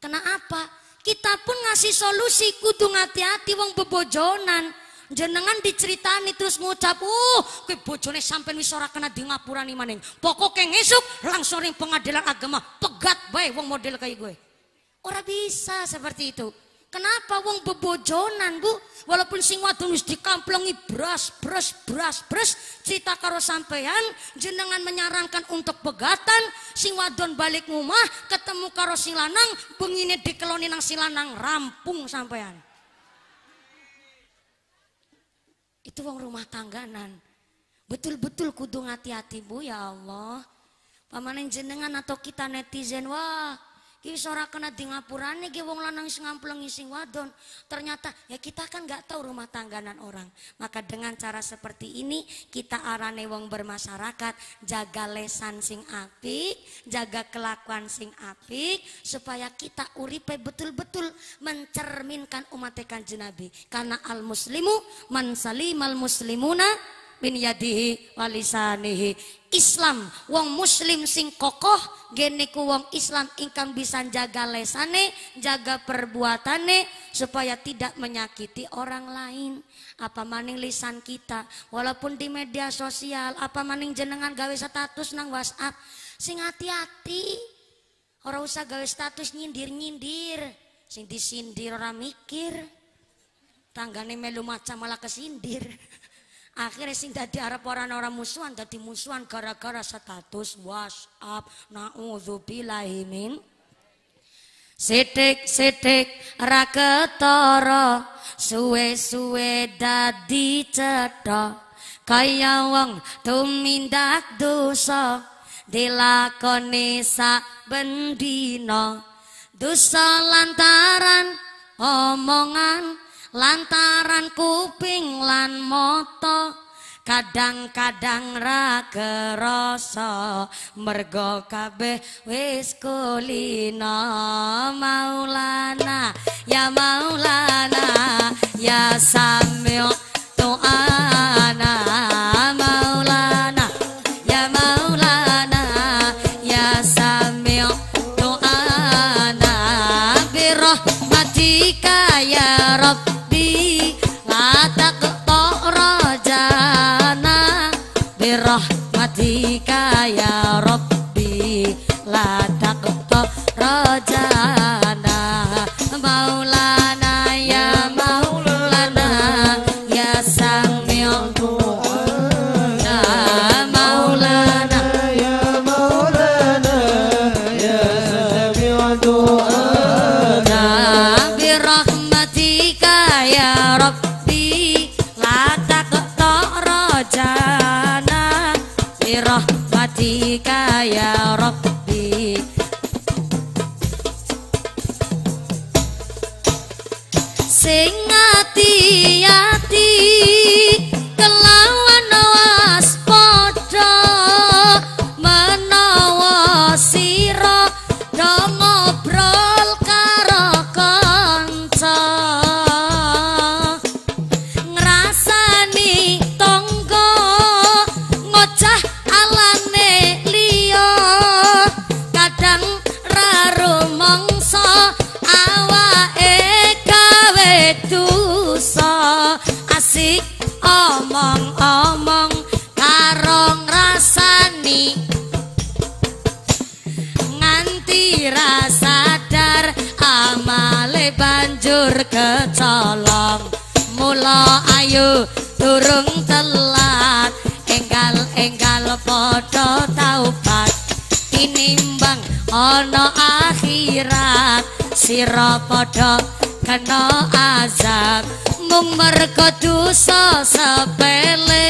Kenapa? kita pun ngasih solusi kudu hati-hati wong bebojonan jenengan diceritani terus ngucap uh kue bojone sampai misora ora kena di ngapura nih maning pokoknya ngesuk langsung ring pengadilan agama pegat baik wong model kayak gue ora bisa seperti itu Kenapa wong bebojonan, Bu? Walaupun sing wadon wis dikamplengi bras, bras, bras, bras, cerita karo sampean jenengan menyarankan untuk pegatan, sing wadon balik rumah ketemu karo silanang lanang, bengine dikeloni nang silanang rampung sampean. Itu wong rumah tangganan. Betul-betul kudu hati-hati Bu ya Allah. Pamanen jenengan atau kita netizen wah Ki ora kena di ngapurane ki wong lanang sing ngamplengi sing wadon. Ternyata ya kita kan nggak tahu rumah tangganan orang. Maka dengan cara seperti ini kita arane wong bermasyarakat jaga lesan sing apik, jaga kelakuan sing apik supaya kita uripe betul-betul mencerminkan umat kanjeng Nabi. Karena al muslimu mansalim al muslimuna min yadihi walisanihi. Islam wong muslim sing kokoh geniku wong Islam ingkang bisa jaga lesane, jaga perbuatane supaya tidak menyakiti orang lain. Apa maning lisan kita, walaupun di media sosial, apa maning jenengan gawe status nang WhatsApp, sing hati-hati. Ora usah gawe status nyindir-nyindir, sing disindir ora mikir. Tanggane melu maca malah kesindir. [LAUGHS] Akhirnya sing dadi arep orang-orang musuhan dadi musuhan gara-gara status WhatsApp. Nauzubillahi min sithik sitik ra ketara suwe-suwe dadi cetha kaya wong tumindak dosa dilakoni sak bendino, dosa lantaran omongan lantaran kuping lan moto kadang-kadang ra kerasa mergo kabeh wis kulina maulana ya maulana ya samyo tuana padha kena azab mung mergo dosa sepele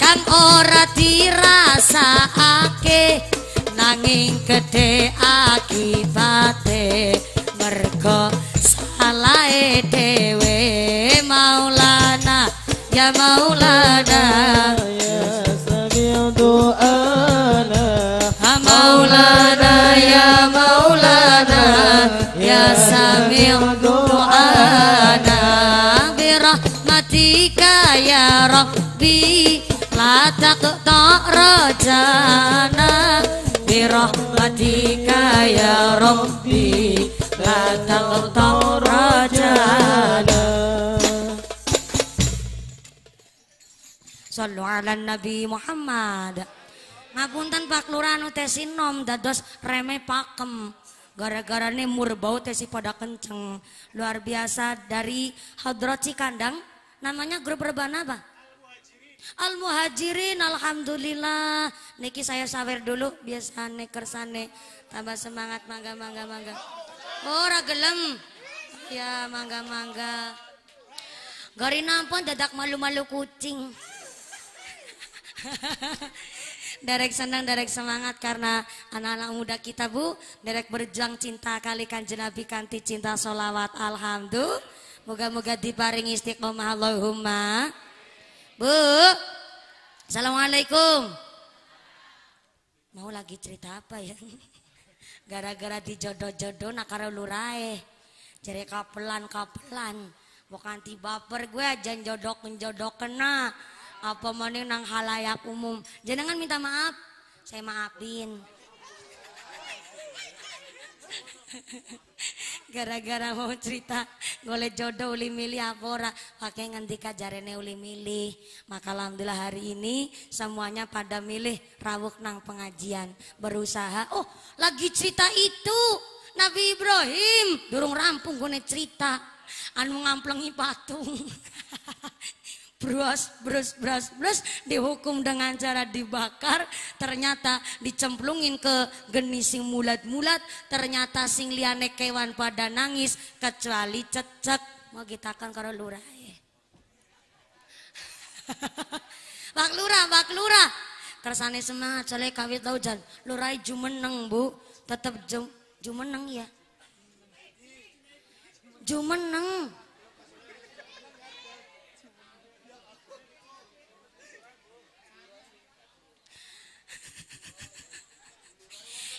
kang ora dirasakake nanging gedhe akibate mergo salah dhewe maulana ya maulana ya, ya maulana jana birahmatika ya Rabbi la taqtar rajana Sallu ala Nabi Muhammad Ngapunten Pak Lurah anu dados reme pakem gara-gara ini murbau tesi si pada kenceng luar biasa dari Hadrat Cikandang namanya grup rebana apa? Al muhajirin alhamdulillah. Niki saya sawer dulu biasane kersane tambah semangat mangga mangga mangga. Oh, ora oh, gelem. Ya mangga mangga. Gari nampun dadak malu-malu kucing. [LAUGHS] Derek senang, derek semangat karena anak-anak muda kita bu Derek berjuang cinta kali kan kanti cinta solawat Alhamdulillah Moga-moga diparingi istiqomah Allahumma Bu, Assalamualaikum. Mau lagi cerita apa ya? [LAUGHS] Gara-gara dijodoh-jodoh nakara lurae. Jadi kapelan-kapelan. Bukan tiba baper gue aja jodoh jodoh kena. Apa mending nang halayak umum. Jangan minta maaf. Saya maafin. [LAUGHS] gara-gara mau cerita golek jodoh uli milih apora pakai nganti kajarene uli milih maka alhamdulillah hari ini semuanya pada milih rawuk nang pengajian berusaha oh lagi cerita itu Nabi Ibrahim durung rampung gue cerita anu ngamplengi patung [LAUGHS] bros, bros, bros, bros, dihukum dengan cara dibakar, ternyata dicemplungin ke geni sing mulat-mulat, ternyata sing liane kewan pada nangis, kecuali cecek, mau kita kan karo lurah. Eh. [LAUGHS] bak lurah, bak lurah, kersane semangat, soalnya kawit tau jan, lurai jumeneng bu, tetep jum, jumeneng ya, jumeneng.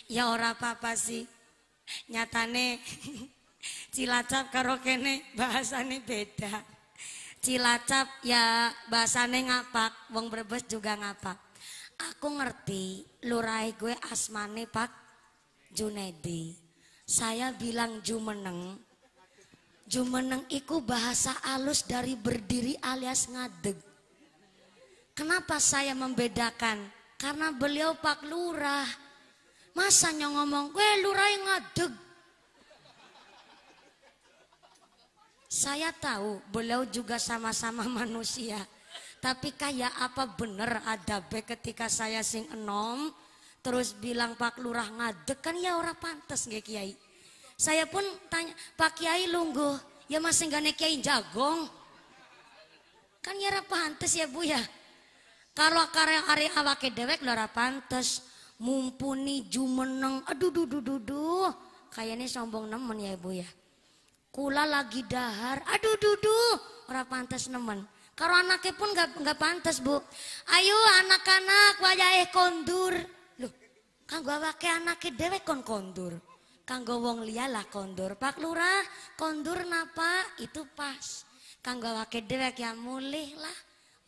Ya ora apa-apa sih. Nyatane [LAUGHS] Cilacap karo kene bahasane beda. Cilacap ya bahasane ngapak, wong Brebes juga ngapak. Aku ngerti lurai gue asmane Pak Junedi. Saya bilang jumeneng. Jumeneng iku bahasa alus dari berdiri alias ngadeg. Kenapa saya membedakan? Karena beliau Pak Lurah Masa nyong ngomong, gue lurai ngadeg. Saya tahu beliau juga sama-sama [LAUGHS] manusia. Tapi kayak apa bener ada be? ketika saya sing enom terus bilang Pak Lurah ngadeg kan ya ora pantas nggih Kiai. Saya pun tanya, Pak Kiai lunggu ya masih nek Kiai jagong. Kan ya ora pantas ya Bu ya. Kalau karya-karya awake dewek lora pantas mumpuni jumeneng aduh duh, duh. kayaknya sombong nemen ya ibu ya kula lagi dahar aduh duh orang pantas nemen kalau anaknya pun gak, gak pantas bu ayo anak-anak wajah eh kondur loh kan gua pakai anaknya dewe kon kondur kang wong lialah kondur. Pak Lurah, kondur napa? Itu pas. gua pakai dewek ya mulih lah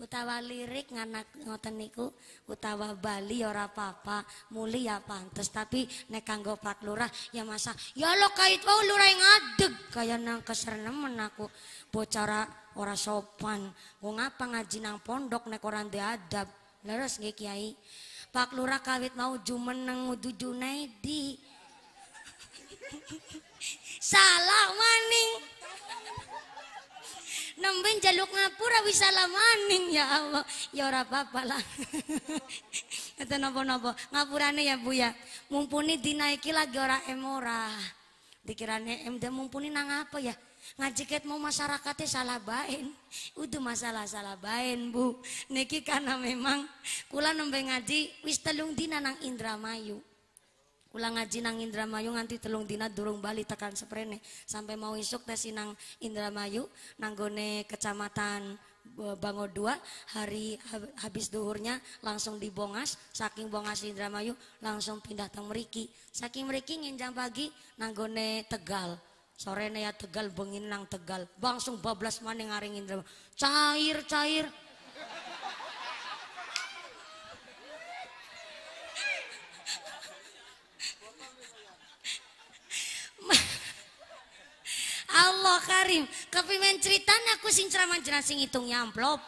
utawa lirik nganak ngoten niku utawa Bali ya ora apa-apa muli ya pantes tapi nek kanggo Pak Lurah ya masa ya lo kait wau lurah ngadeg kaya nang kesernemen aku bocara ora sopan wong ngapa ngaji nang pondok nek ora adab leres nggih Kiai Pak Lurah kawit mau jumeneng ngudu Junaidi [LAUGHS] salah maning main jaluk ngapura bisa maning ya Allah. Ya ora apa-apa lah. Itu [LAUGHS] nopo-nopo. Ngapurane ya Bu ya. Mumpuni dinaiki lagi ora emora. Dikirane em mumpuni nang apa ya? ngajiket mau masyarakatnya salah bain udah masalah salah bain bu niki karena memang kula nembe ngaji wis telung dina nang Indramayu Kula ngaji nang Indramayu nganti telung dina durung bali tekan seprene. Sampai mau isuk tesin nang Indramayu nang nanggone kecamatan e, Bango 2 hari habis duhurnya langsung dibongas saking bongas Indramayu langsung pindah teng Meriki Saking Meriki nginjang pagi nang nanggone Tegal. Sorene ya Tegal bengin nang Tegal. Langsung bablas maning ngaring Indramayu. Cair cair Allah karim kepimen ceritanya aku sing ceramah jenang sing amplop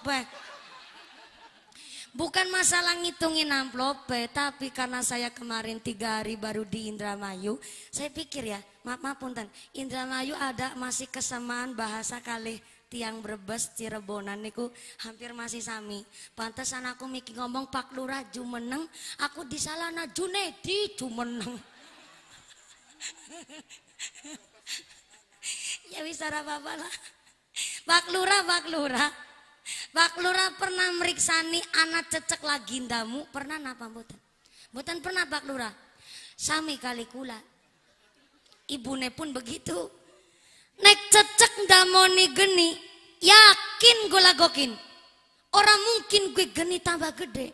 Bukan masalah ngitungin amplop, tapi karena saya kemarin tiga hari baru di Indramayu, saya pikir ya, maaf maaf punten, Indramayu ada masih kesamaan bahasa kali tiang Brebes Cirebonan niku hampir masih sami. Pantesan aku mikir ngomong Pak Lurah jumeneng, aku salana Junedi jumeneng. [LAUGHS] ya bisa apa-apa lah. Pak Lura, Pak Lura. Pak Lura pernah meriksani anak cecek lagi ndamu, pernah napa mboten? Mboten pernah Pak Lura. Sami kali kula. Ibune pun begitu. Nek cecek ndamoni geni, yakin gula gokin, Orang mungkin gue geni tambah gede.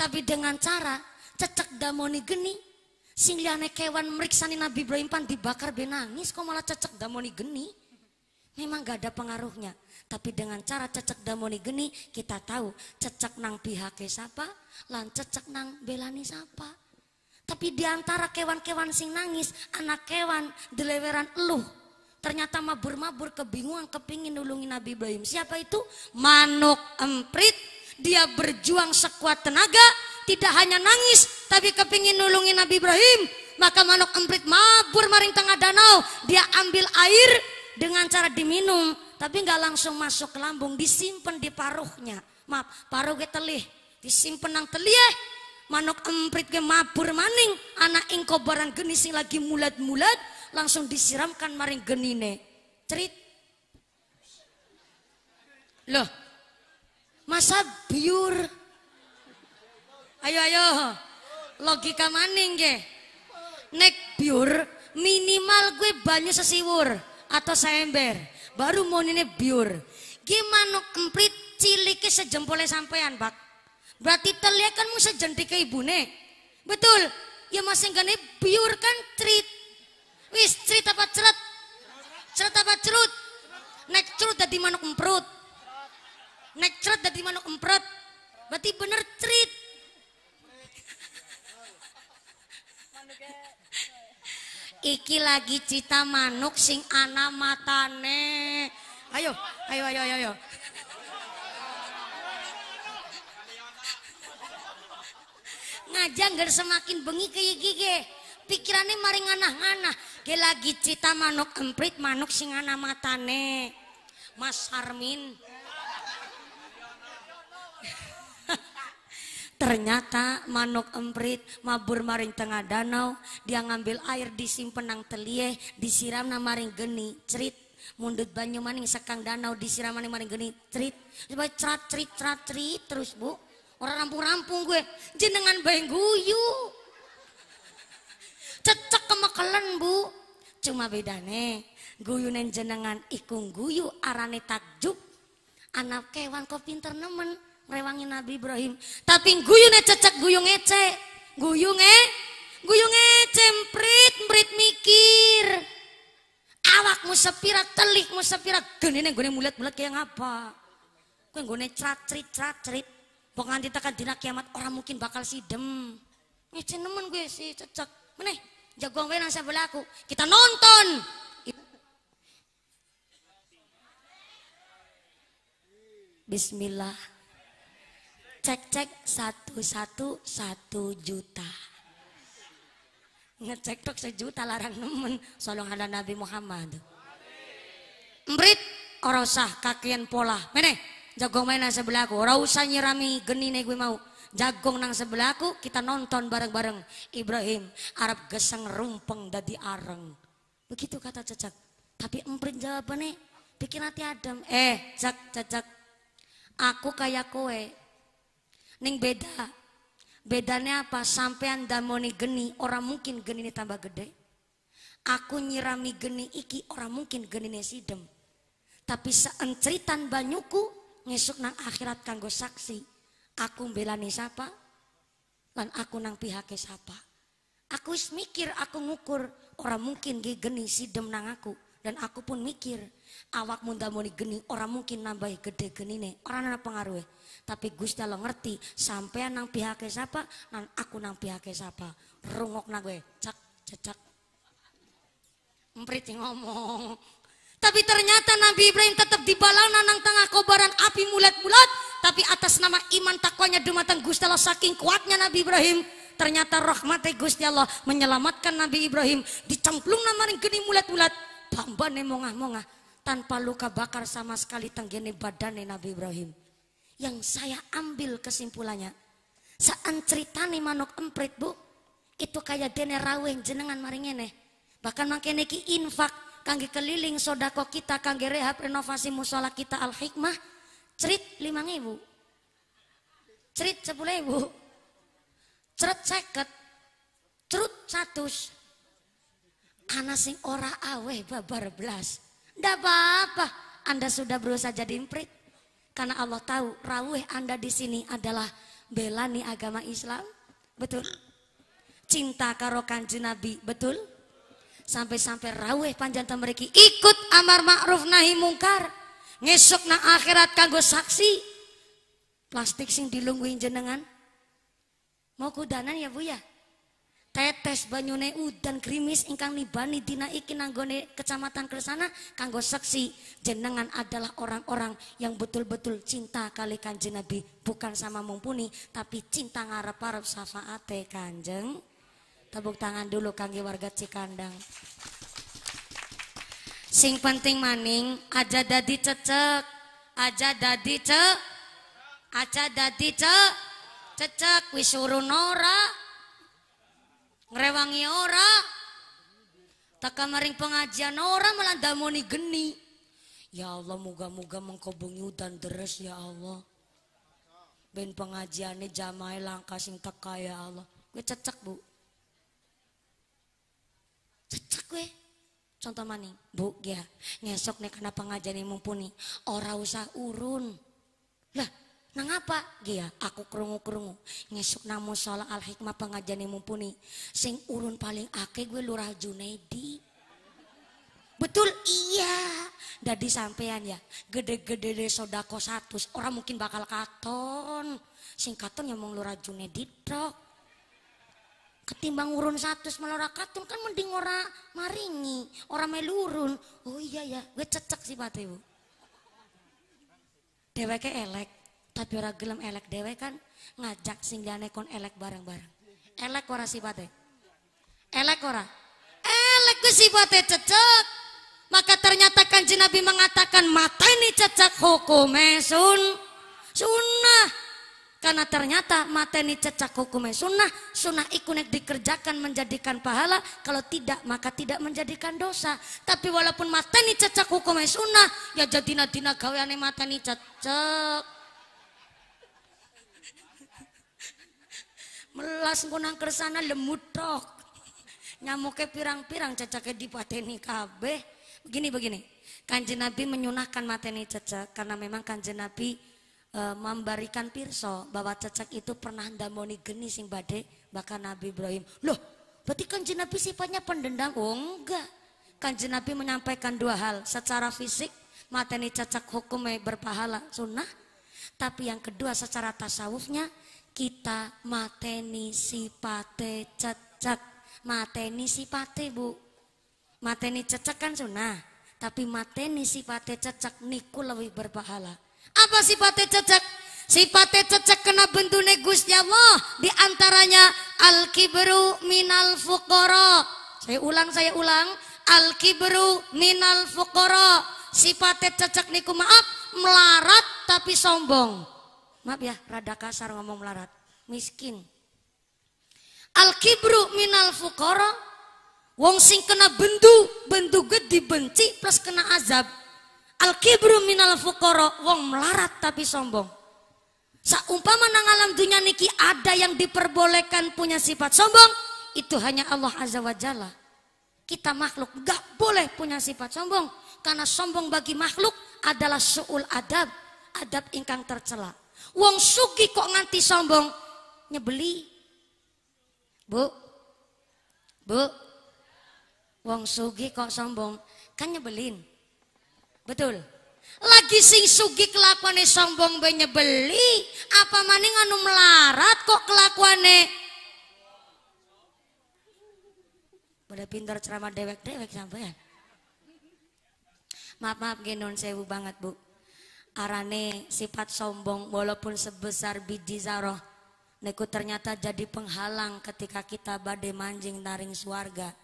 Tapi dengan cara cecek damoni geni Sing liane kewan meriksani Nabi Ibrahim pan dibakar benangis kok malah cecek damoni geni. Memang gak ada pengaruhnya. Tapi dengan cara cecek damoni geni kita tahu cecek nang pihak siapa lan cecek nang belani siapa. Tapi diantara kewan-kewan sing nangis anak kewan deleweran eluh ternyata mabur-mabur kebingungan kepingin nulungi Nabi Ibrahim. Siapa itu? Manuk emprit. Dia berjuang sekuat tenaga tidak hanya nangis tapi kepingin nulungin Nabi Ibrahim maka manuk emprit mabur maring tengah danau dia ambil air dengan cara diminum tapi nggak langsung masuk ke lambung disimpan di paruhnya maaf paruh ke telih disimpan nang telih eh. manuk emprit ke mabur maning anak ingkobaran geni sing lagi mulat-mulat langsung disiramkan maring genine cerit loh masa biur Ayo ayo. Logika maning nggih. Nek biur minimal gue banyu sesiwur atau seember baru mau ini biur gimana kemplit cilike sejempolnya sampean bak berarti telia kan ke ibu ibune betul ya masih gane biur kan cerit wis cerit apa cerut? Cerut apa cerut nek cerut dari mana emprut nek cerut dari mana emprut berarti bener cerit iki lagi cita manuk sing ana matane ayo ayo ayo ayo, ayo. ngajang ger semakin bengi kayak gigi pikirane maring anah-anah ge lagi cita manuk emprit manuk sing ana matane Mas Harmin Ternyata manuk emprit mabur maring tengah danau, dia ngambil air disimpen nang telie, disiram nang maring geni, cerit mundut banyu maning sekang danau disiram maning maring geni, cerit. Coba cerat cerit cerat cerit terus, Bu. Orang rampung-rampung gue, jenengan bae guyu. Cecek kemekelen, Bu. Cuma bedane, guyunen jenengan ikung guyu arane takjub. Anak kewan kok pinter nemen rewangin Nabi Ibrahim. Tapi guyune cecek guyung ece. Guyung e. Guyung ece mprit mprit mikir. Awakmu sepira, telikmu sepira, genene gone mulet-mulet kaya ngapa? Kowe gone crat-crit-crat-crit. Wong nganti tekan dina kiamat orang mungkin bakal sidem. Ngece nemen gue si cecek. Meneh jagoan wae nang sebelahku. Kita nonton. Bismillah cek-cek satu-satu satu juta. Ngecek tok sejuta larang nemen solong ada Nabi Muhammad. Mbrit kaki kakian pola. mana jagong main nang sebelahku. usah nyirami nih gue mau. Jagong nang sebelahku kita nonton bareng-bareng. Ibrahim Arab geseng rumpeng dadi arang, Begitu kata cecak Tapi emprit jawabannya pikir hati adem. Eh, cek, cecak Aku kayak kue. Ning beda. Bedanya apa? Sampean damoni geni, orang mungkin geni ini tambah gede. Aku nyirami geni iki, orang mungkin geni ini sidem. Tapi seenceritan banyuku, ngesuk nang akhirat kanggo saksi. Aku mbelani siapa? Lan aku nang pihaknya siapa? Aku mikir, aku ngukur, orang mungkin geni sidem nang aku dan aku pun mikir awak muda muni geni orang mungkin nambah gede geni nih orang nana pengaruh tapi Gus lo ngerti sampai nang pihaknya siapa nang aku nang pihaknya siapa rungok nang gue cak cecak emprit ngomong tapi ternyata Nabi Ibrahim tetap dibalau nang tengah kobaran api mulat-mulat. Tapi atas nama iman takwanya dumateng Gusti Allah saking kuatnya Nabi Ibrahim. Ternyata rahmatnya Gusti Allah menyelamatkan Nabi Ibrahim. Dicemplung namaring geni mulat-mulat pambane mongah-mongah tanpa luka bakar sama sekali tenggene nih Nabi Ibrahim. Yang saya ambil kesimpulannya, saat ceritani manok emprit bu, itu kayak dene raweh jenengan maringene. Bahkan makanya ki infak kangge keliling sodako kita kangge rehab renovasi musola kita al hikmah cerit lima ribu cerit sepuluh ibu, cerit seket cerut satu. Anak sing ora aweh babar belas. Tidak apa-apa, Anda sudah berusaha jadi imprit. Karena Allah tahu raweh Anda di sini adalah belani agama Islam. Betul? Cinta karo kanji Nabi, betul? Sampai-sampai raweh panjang mereka ikut amar ma'ruf nahi mungkar. Ngesuk na akhirat kanggo saksi. Plastik sing dilungguin jenengan. Mau kudanan ya Bu ya? tetes banyune udan krimis ingkang nibani dina iki nanggone kecamatan kersana kanggo seksi jenengan adalah orang-orang yang betul-betul cinta kali kanjeng Nabi bukan sama mumpuni tapi cinta ngarep-arep syafaate kanjeng tepuk tangan dulu kangge warga Cikandang sing penting maning aja dadi cecek aja dadi cecek aja dadi cecek cecek wis norak Ngerewangi ora tak kamaring pengajian ora malah damoni geni ya Allah moga-moga mengkobongi dan deres ya Allah ben pengajiannya jamai langka sing teka ya Allah gue cecek bu cecek gue contoh mani bu ya ngesok nih karena pengajian mumpuni ora usah urun lah Nang apa? Gia, aku kerungu-kerungu. Ngesuk namu sholat al-hikmah pengajian mumpuni. Sing urun paling ake gue lurah Junedi. Betul iya. Dadi sampean ya. Gede-gede deh sodako satu. Orang mungkin bakal katon. Sing katon yang mau lurah Junedi trok. Ketimbang urun satu melora katon kan mending ora maringi. Orang melurun. Oh iya ya. Gue cecek sih batu. Dewa ke elek tapi orang gelem elek dewe kan ngajak sing liane kon elek bareng-bareng elek ora sifatnya elek ora elek ku sifatnya cecek maka ternyata kan jenabi mengatakan mata ini cecek hukum sun sunnah karena ternyata mata ini cecek hukum sunnah, sunnah ikunek dikerjakan menjadikan pahala, kalau tidak maka tidak menjadikan dosa. Tapi walaupun mata ini cecek hukum sunnah, ya jadi nadina mata ini cecek. Melas ngonang kersana lemutok. nyamuknya pirang-pirang ceceke dipateni kabeh. Begini begini. Kanjeng Nabi menyunahkan mateni cecak karena memang Kanjeng Nabi e, memberikan pirso bahwa cecak itu pernah damoni geni sing bade bahkan Nabi Ibrahim. Loh, berarti Kanjeng Nabi sifatnya pendendam? Oh, enggak. Kanjeng Nabi menyampaikan dua hal, secara fisik mateni cecek hukumnya berpahala sunnah tapi yang kedua secara tasawufnya kita mateni sipate cecek. Mateni sipate, Bu. Mateni cecek kan sunnah. tapi mateni sipate cecek niku lebih berbahala. Apa sipate cecek? sipate cecek kena bentune negusnya, Allah diantaranya al kibru minal fukoro Saya ulang saya ulang al kibru minal Si sipate cecek niku maaf melarat tapi sombong maaf ya rada kasar ngomong melarat miskin al kibru minal fukoro wong sing kena bendu bendu gede dibenci plus kena azab al kibru minal fukoro wong melarat tapi sombong saumpama nang alam dunia niki ada yang diperbolehkan punya sifat sombong itu hanya Allah azza wa jalla kita makhluk gak boleh punya sifat sombong karena sombong bagi makhluk adalah suul adab adab ingkang tercela Wong sugi kok nganti sombong nyebeli. Bu. Bu. Wong sugi kok sombong kan nyebelin. Betul. Lagi sing sugi kelakuane sombong be nyebeli, apa maning anu melarat kok kelakuane Udah pintar ceramah dewek-dewek sampean. Maaf maaf genon sewu banget bu arane sifat sombong walaupun sebesar biji zaroh neku ternyata jadi penghalang ketika kita badai manjing naring suarga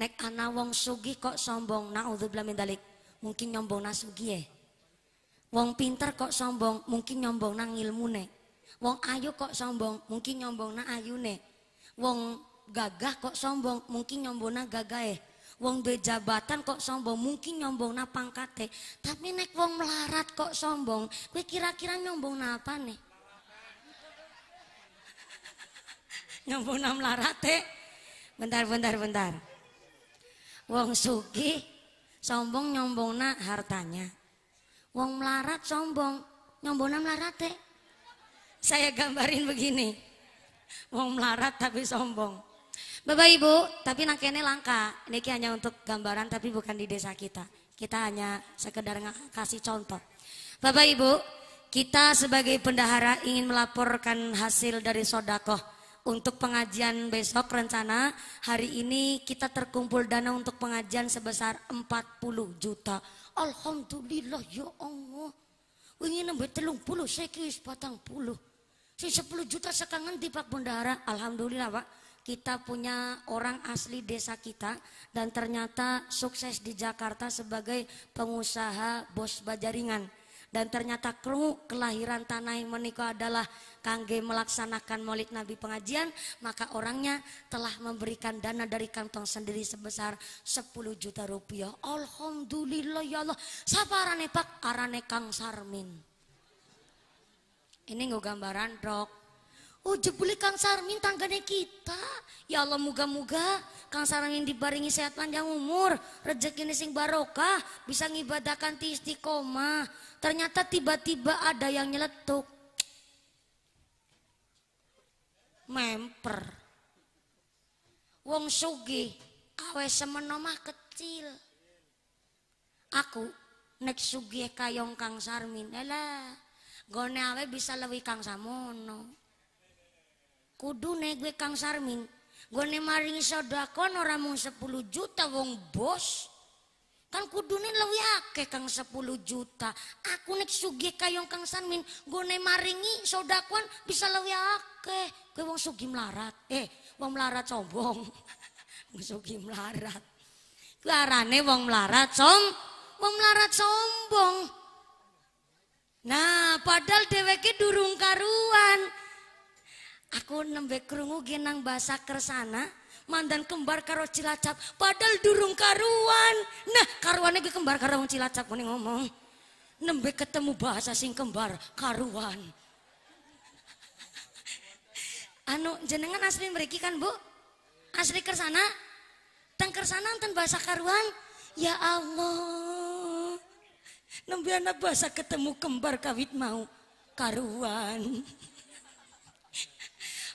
nek ana wong sugi kok sombong naudzubillah min dalik mungkin nyombong nang sugi e. wong pinter kok sombong mungkin nyombong nang ilmune wong ayu kok sombong mungkin nyombong nang ayune wong gagah kok sombong mungkin nyombong nang eh wong duwe jabatan kok sombong mungkin nyombong na pangkate tapi nek wong melarat kok sombong kue kira-kira nyombong na apa nih [LAUGHS] nyombong na melarate bentar bentar bentar wong sugi sombong nyombong na hartanya wong melarat sombong nyombong na melarate saya gambarin begini wong melarat tapi sombong Bapak Ibu, tapi nangkene langka. Ini hanya untuk gambaran tapi bukan di desa kita. Kita hanya sekedar kasih contoh. Bapak Ibu, kita sebagai pendahara ingin melaporkan hasil dari sodakoh. Untuk pengajian besok rencana hari ini kita terkumpul dana untuk pengajian sebesar 40 juta. Alhamdulillah ya Allah. Ingin nambah telung puluh, saya batang puluh. Si 10 juta sekarang di Pak Bundara. Alhamdulillah Pak kita punya orang asli desa kita dan ternyata sukses di Jakarta sebagai pengusaha bos bajaringan dan ternyata kru kelahiran tanah yang menikah adalah Kangge melaksanakan maulid Nabi pengajian maka orangnya telah memberikan dana dari kantong sendiri sebesar 10 juta rupiah Alhamdulillah ya Allah siapa arane pak arane Kang Sarmin ini nggak gambaran dok Oh jebule Kang Sarmin tanggane kita. Ya Allah muga-muga Kang Sarmin dibaringi sehat panjang umur. Rezeki sing barokah bisa ngibadakan ti istiqomah. Ternyata tiba-tiba ada yang nyeletuk. Memper. Wong sugi awe semenomah kecil. Aku nek sugi kayong Kang Sarmin. Elah, gone awe bisa lebih Kang Samono kudune gue Kang Sarmin gue maringi sedekah ora mung 10 juta wong bos kan kudune luwih akeh Kang 10 juta aku nek sugi kayong Kang Sarmin gue maringi sedekah bisa luwih akeh Gue wong sugi melarat eh wong melarat sombong [LAUGHS] wong sugi melarat kuwi arane wong melarat som wong melarat sombong nah padahal deweke durung karu nembe krungu genang bahasa kersana mandan kembar karo cilacap padahal durung karuan nah karuan gue kembar karo cilacap gue ngomong nembe ketemu bahasa sing kembar karuan [LAUGHS] anu jenengan asli mereka kan bu asli kersana tang kersana nonton bahasa karuan ya Allah nembe anak bahasa ketemu kembar kawit mau karuan [LAUGHS]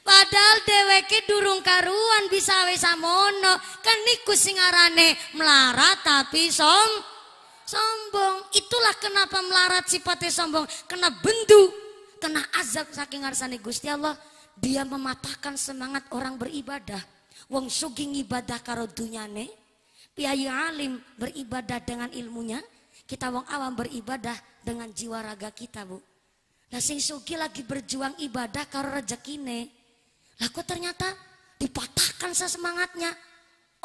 Padahal dheweke durung karuan bisa wis samono. Kan niku singarane melarat tapi som sombong. Itulah kenapa melarat sifatnya sombong. Kena bendu, kena azab saking arsani Gusti Allah. Dia mematahkan semangat orang beribadah. Wong suging ibadah karo dunyane. Piyayu alim beribadah dengan ilmunya. Kita wong awam beribadah dengan jiwa raga kita, Bu. Nah sing sugi lagi berjuang ibadah karo rezekine. Lah kok ternyata dipatahkan sesemangatnya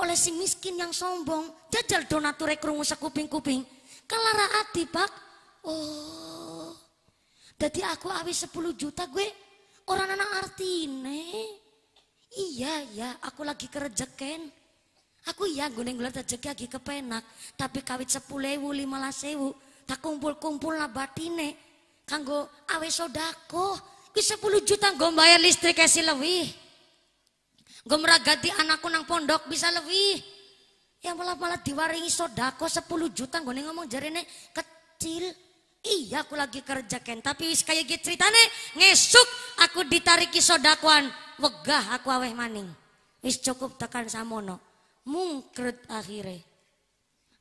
oleh si miskin yang sombong. Jajal donature krungu sekuping-kuping. Kelara ati pak. Oh. Jadi aku awis 10 juta gue orang anak artine. Iya ya, aku lagi kerejeken. Aku iya gue gulat rezeki lagi kepenak, tapi kawit lima lasewu tak kumpul-kumpul lah batine kanggo awe sodako ke 10 juta gue bayar listrik kasih lebih. Gue meragati anakku nang pondok bisa lebih. ya malah malah diwaringi sodako 10 juta gue ngomong jarine kecil. Iya aku lagi kerja Ken, tapi wis kayak gitu ceritane ngesuk aku ditariki sodakuan wegah aku aweh maning. Wis cukup tekan samono. Mungkret akhirnya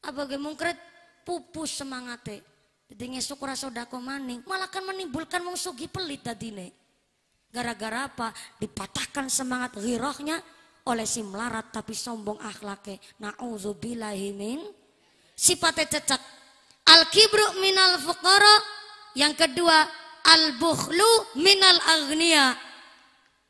Apa gue mungkret? Pupus semangatnya e. Jadi ngesuk ora sodako maning, malah kan menimbulkan wong sugi pelit tadine. Gara-gara apa? Dipatahkan semangat girohnya oleh si melarat tapi sombong akhlaknya. Nauzubillahi min sifatnya cecek Al kibru minal fuqara. Yang kedua, al bukhlu minal agnia.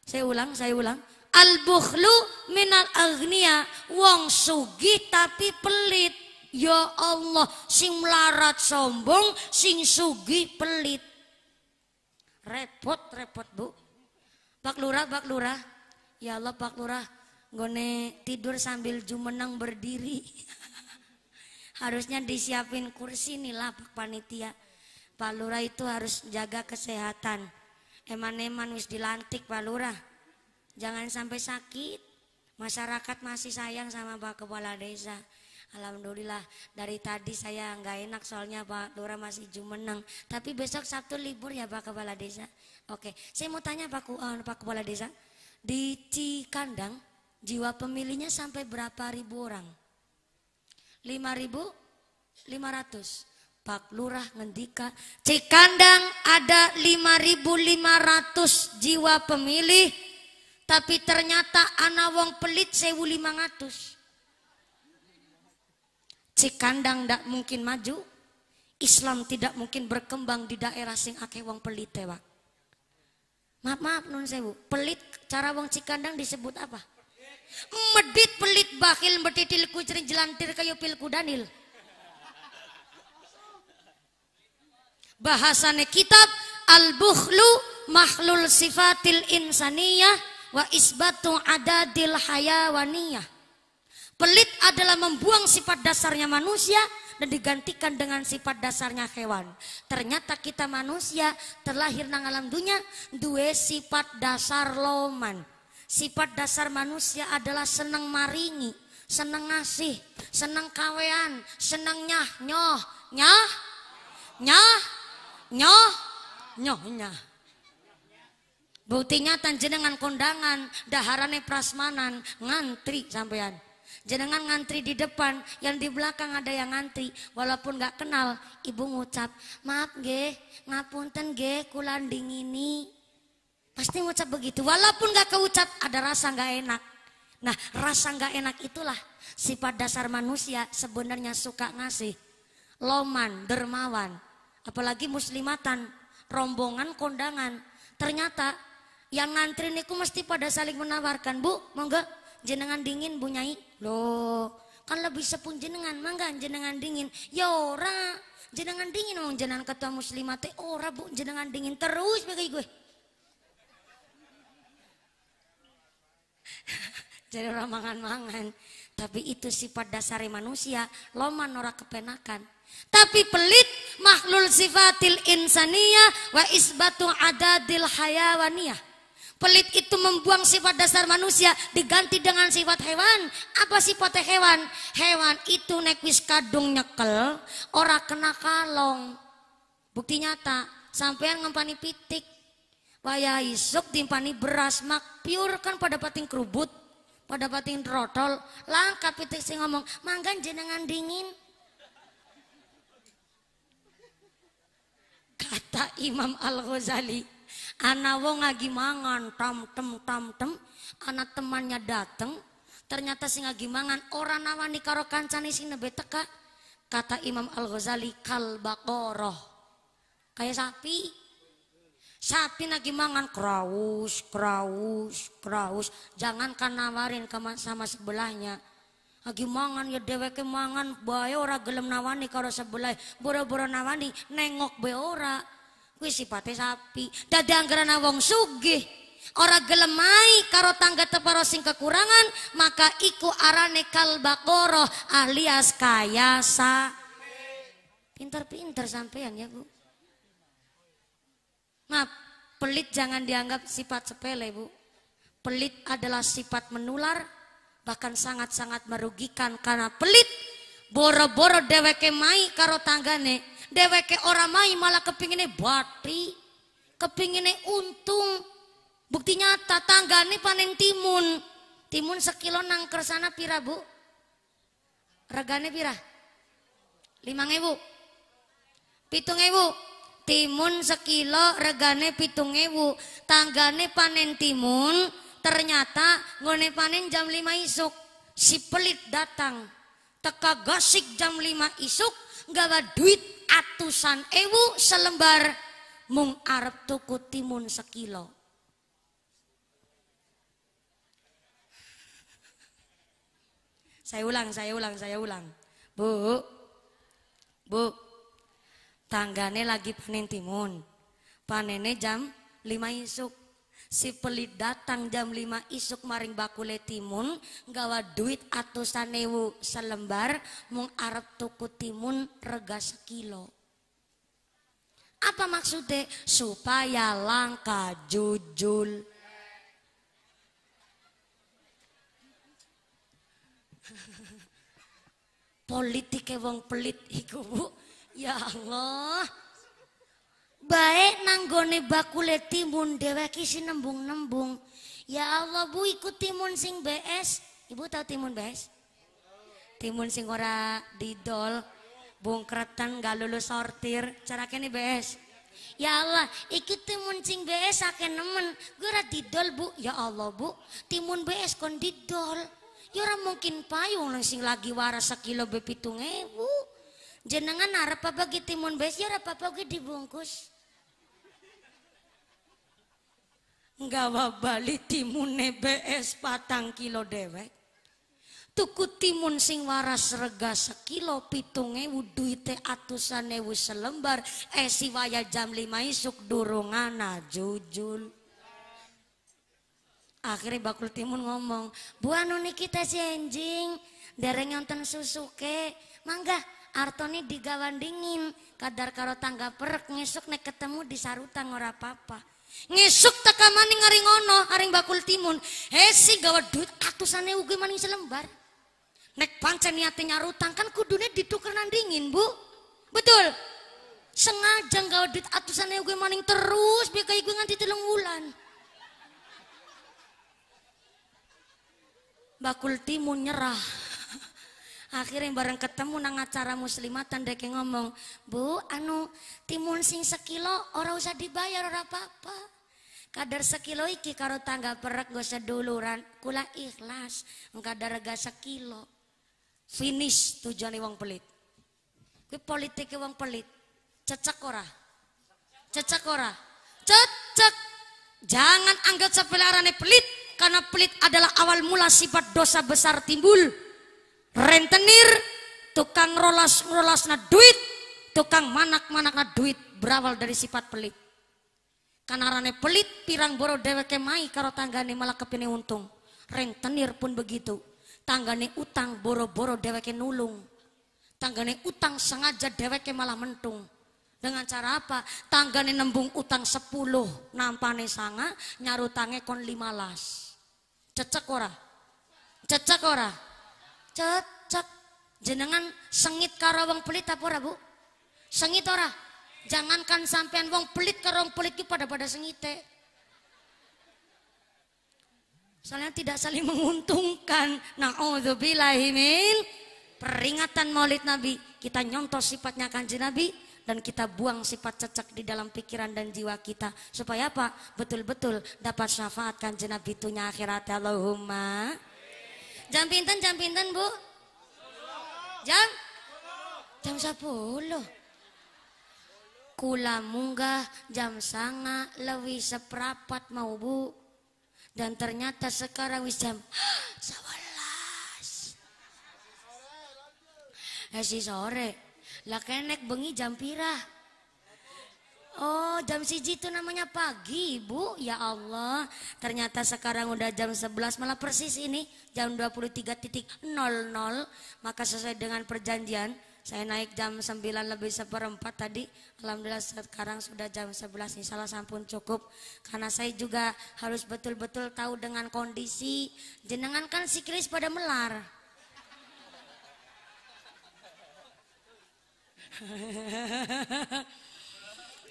Saya ulang, saya ulang. Al bukhlu minal agnia. Wong sugi tapi pelit ya Allah sing melarat sombong sing sugi pelit repot repot bu Pak Lurah Pak Lurah ya Allah Pak Lurah gue tidur sambil jumenang berdiri [LAUGHS] harusnya disiapin kursi nih lah Pak Panitia Pak Lurah itu harus jaga kesehatan eman-eman wis dilantik Pak Lurah jangan sampai sakit masyarakat masih sayang sama Pak Kepala Desa Alhamdulillah dari tadi saya nggak enak soalnya Pak Lura masih jumeneng. Tapi besok Sabtu libur ya Pak Kepala Desa. Oke, saya mau tanya Pak, uh, Pak Kepala Desa di Cikandang jiwa pemilihnya sampai berapa ribu orang? 5.500. Pak Lurah ngendika, Cikandang ada 5.500 jiwa pemilih, tapi ternyata anak wong pelit 1.500. Cikandang tidak mungkin maju. Islam tidak mungkin berkembang di daerah sing akeh wong pelit tewak. Ya, maaf maaf nun bu. pelit cara wong Cikandang disebut apa? Medit pelit bakil betitil kucerin jelantir kayu pilku danil. Bahasane kitab al-bukhlu mahlul sifatil insaniyah wa isbatu adadil hayawaniyah. Pelit adalah membuang sifat dasarnya manusia dan digantikan dengan sifat dasarnya hewan. Ternyata kita manusia terlahir nang alam dunia dua sifat dasar loman. Sifat dasar manusia adalah senang maringi, senang ngasih, senang kawean, senang nyah nyoh, nyah nyah nyoh nyoh nyah. Buktinya tanjenengan kondangan, daharane prasmanan, ngantri sampean. Jenengan ngantri di depan, yang di belakang ada yang ngantri. Walaupun gak kenal, ibu ngucap, maaf ge, ngapunten ge, kulanding ini. Pasti ngucap begitu. Walaupun gak keucap, ada rasa gak enak. Nah, rasa gak enak itulah sifat dasar manusia sebenarnya suka ngasih. Loman, dermawan. Apalagi muslimatan, rombongan, kondangan. Ternyata yang ngantri niku mesti pada saling menawarkan, Bu, monggo jenengan dingin Bu Nyai. Loh, kan lebih sepun jenengan, mangga jenengan dingin. Ya ora, jenengan dingin mau jenengan ketua muslimat teh ora Bu jenengan dingin terus bagi gue. [LAUGHS] Jadi orang mangan-mangan. Tapi itu sifat dasar manusia, loman ora kepenakan. Tapi pelit mahlul sifatil insaniyah wa isbatu adadil hayawaniyah. Pelit itu membuang sifat dasar manusia diganti dengan sifat hewan. Apa sifatnya hewan? Hewan itu nek wis kadung nyekel, ora kena kalong. Bukti nyata, sampean ngempani pitik. Waya isuk timpani beras mak piur kan pada pating kerubut, pada pating rotol. Langkat pitik sing ngomong, manggan jenengan dingin. Kata Imam Al-Ghazali, Anak wong lagi mangan tam tem tam tem, anak temannya dateng, ternyata sing lagi mangan orang nawani karo kancane sing nembe teka. Kata Imam Al-Ghazali kal bakoroh. Kayak sapi. Sapi lagi mangan kraus, kraus, kraus. Jangan kan nawarin sama sebelahnya. Lagi mangan ya dheweke mangan bae ora gelem nawani karo sebelah. Boro-boro nawani nengok be ora kuwi sipate sapi. Dadi anggerana wong sugih Orang gelemai, karo tangga teparo sing kekurangan, maka iku arane kalbaqarah alias kaya sa. Pinter-pinter sampean ya, Bu. Maaf, pelit jangan dianggap sifat sepele, Bu. Pelit adalah sifat menular, bahkan sangat-sangat merugikan karena pelit boro-boro deweke mai karo tanggane dheweke ora mai malah kepingine bati, kepingine untung. Bukti nyata tanggane panen timun. Timun sekilo nang kersana pira, Bu? Regane pira? Pitu 7000. Timun sekilo regane 7000. Tanggane panen timun ternyata ngone panen jam lima isuk. Si pelit datang. Teka gasik jam lima isuk, gak duit atusan ewu selembar mung arep tuku timun sekilo. Saya ulang, saya ulang, saya ulang. Bu, bu, tanggane lagi panen timun. Panennya jam 5 isuk si pelit datang jam lima isuk maring bakule timun gawa duit atusan ewu selembar mung arep tuku timun rega sekilo apa maksudnya supaya langka jujul [LAUGHS] politik wong pelit iku bu ya Allah baik nanggone bakule timun dewa kisi nembung nembung Ya Allah Bu ikut timun sing BS. Ibu tahu timun BS? Timun sing ora didol, bungkretan gak lulus sortir, cara kene BS. Ya Allah, ikut timun sing BS akeh nemen. Gue ora didol, Bu. Ya Allah, Bu. Timun BS kon didol. Ya ora mungkin payung sing lagi waras sekilo be bu, Jenengan arep apa timun BS ya apa-apa dibungkus. Gawa bali timune BS patang kilo dewek. Tuku timun sing waras rega sekilo pitung wuduite atusan ewu selembar. Eh siwaya jam lima isuk durungana jujul. Akhirnya bakul timun ngomong, Bu anu kita si enjing, dereng nyonten susuke, mangga digawan dingin kadar karo tangga perek ngesuk nek ketemu di sarutang ora papa Ngisuk tekan maning ngaring ono aring bakul timun. Hesi gawa duit atusane ugi maning selembar. Nek pancen niatnya nyarutang kan kudune ditukernan dingin, Bu. Betul. Sengaja gawa duit atusane ugi maning terus biar kayak gue nganti telung wulan. Bakul timun nyerah. [LAUGHS] Akhirnya bareng ketemu nang acara muslimatan dek ngomong, "Bu, anu timun sing sekilo ora usah dibayar ora apa-apa." kadar sekilo iki karo tangga perek gue seduluran kula ikhlas kadar rega sekilo finish tujuan wong pelit gue politik wong pelit cecek ora cecek ora cecek jangan anggap arane pelit karena pelit adalah awal mula sifat dosa besar timbul rentenir tukang rolas rolas na duit tukang manak manak na duit berawal dari sifat pelit Kanarane pelit pirang boro dheweke mai karo tanggane malah kepine untung. Rentenir pun begitu. Tanggane utang boro-boro dheweke nulung. Tanggane utang sengaja dheweke malah mentung. Dengan cara apa? Tanggane nembung utang 10, nampane sanga, nyarutange kon 15. Cecek ora? Cecek ora? Cecek. Jenengan sengit karo wong pelit apa ora, Bu? Sengit ora? Jangankan sampean wong pelit kerong pelit ki pada-pada sengite. Soalnya tidak saling menguntungkan. Nah, Na'udzubillahimin. Peringatan maulid Nabi. Kita nyontoh sifatnya kanji Nabi. Dan kita buang sifat cecek di dalam pikiran dan jiwa kita. Supaya apa? Betul-betul dapat syafaat kanji Nabi tunya akhirat. Allahumma. Jam pinten, jam pinten bu? Jam? Jam sepuluh. Kula munggah jam sanga lebih seprapat mau bu. Dan ternyata sekarang wis jam [GASPS] sebelas. Eh, si sore. Lah kenek bengi jam pirah. Oh jam siji itu namanya pagi bu Ya Allah Ternyata sekarang udah jam 11 Malah persis ini jam 23.00 Maka sesuai dengan perjanjian saya naik jam 9 lebih seperempat tadi. Alhamdulillah sekarang sudah jam 11 nih. Salah sampun cukup. Karena saya juga harus betul-betul tahu dengan kondisi. Jenengan kan siklis pada melar. [LAUGHS]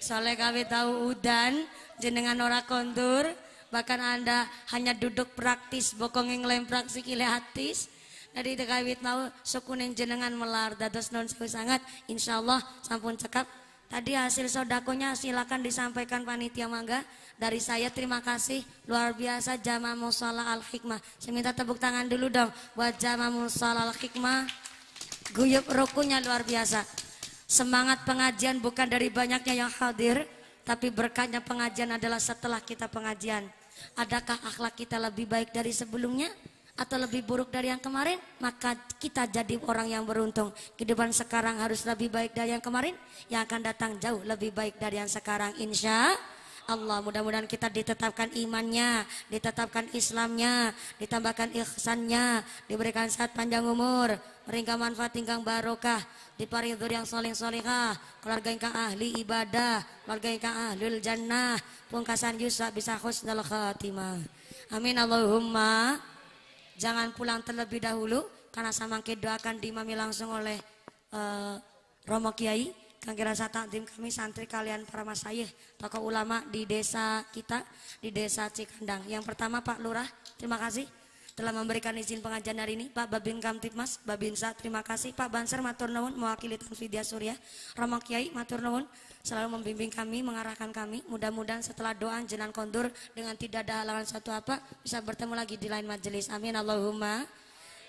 Soalnya kami tahu udan, jenengan ora kondur. bahkan anda hanya duduk praktis, Bokong yang lemprak sikile hatis dari tekawit tahu sekuning jenengan melar dados non sewu sangat Allah sampun cekap tadi hasil sodakonya silakan disampaikan panitia mangga dari saya terima kasih luar biasa jama' musala al hikmah saya minta tepuk tangan dulu dong buat jama' musala al hikmah guyup rukunya luar biasa semangat pengajian bukan dari banyaknya yang hadir tapi berkatnya pengajian adalah setelah kita pengajian adakah akhlak kita lebih baik dari sebelumnya atau lebih buruk dari yang kemarin, maka kita jadi orang yang beruntung. Kehidupan sekarang harus lebih baik dari yang kemarin, yang akan datang jauh lebih baik dari yang sekarang. Insya Allah mudah-mudahan kita ditetapkan imannya, ditetapkan Islamnya, ditambahkan ihsannya, diberikan saat panjang umur, meringkah manfaat tinggang barokah, diparidhur yang soling solehah, keluarga yang ahli ibadah, keluarga yang ahli jannah, pungkasan Yusa bisa khusnul khatimah. Amin Allahumma jangan pulang terlebih dahulu karena samangke doakan diimami langsung oleh uh, Romo Kiai Kang Gerasa Takdim kami santri kalian para masayih tokoh ulama di desa kita di desa Cikandang yang pertama Pak Lurah terima kasih telah memberikan izin pengajian hari ini Pak Babin Kamtipmas Babinsa terima kasih Pak Banser matur mewakili mewakili Tanfidia Surya Romo Kiai matur selalu membimbing kami, mengarahkan kami. Mudah-mudahan setelah doa jenan kondur dengan tidak ada halangan satu apa bisa bertemu lagi di lain majelis. Amin Allahumma.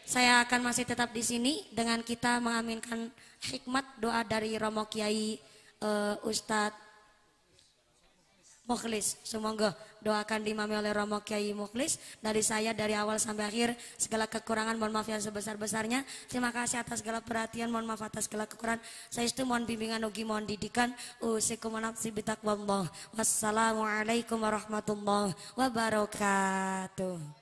Saya akan masih tetap di sini dengan kita mengaminkan hikmat doa dari Romo Kiai uh, Ustadz Mokhlis. Semoga doakan diimami oleh Romo Kiai Muklis dari saya dari awal sampai akhir segala kekurangan mohon maaf yang sebesar-besarnya terima kasih atas segala perhatian mohon maaf atas segala kekurangan saya itu mohon bimbingan ugi mohon didikan usikum nafsi bitaqwallah wassalamualaikum warahmatullahi wabarakatuh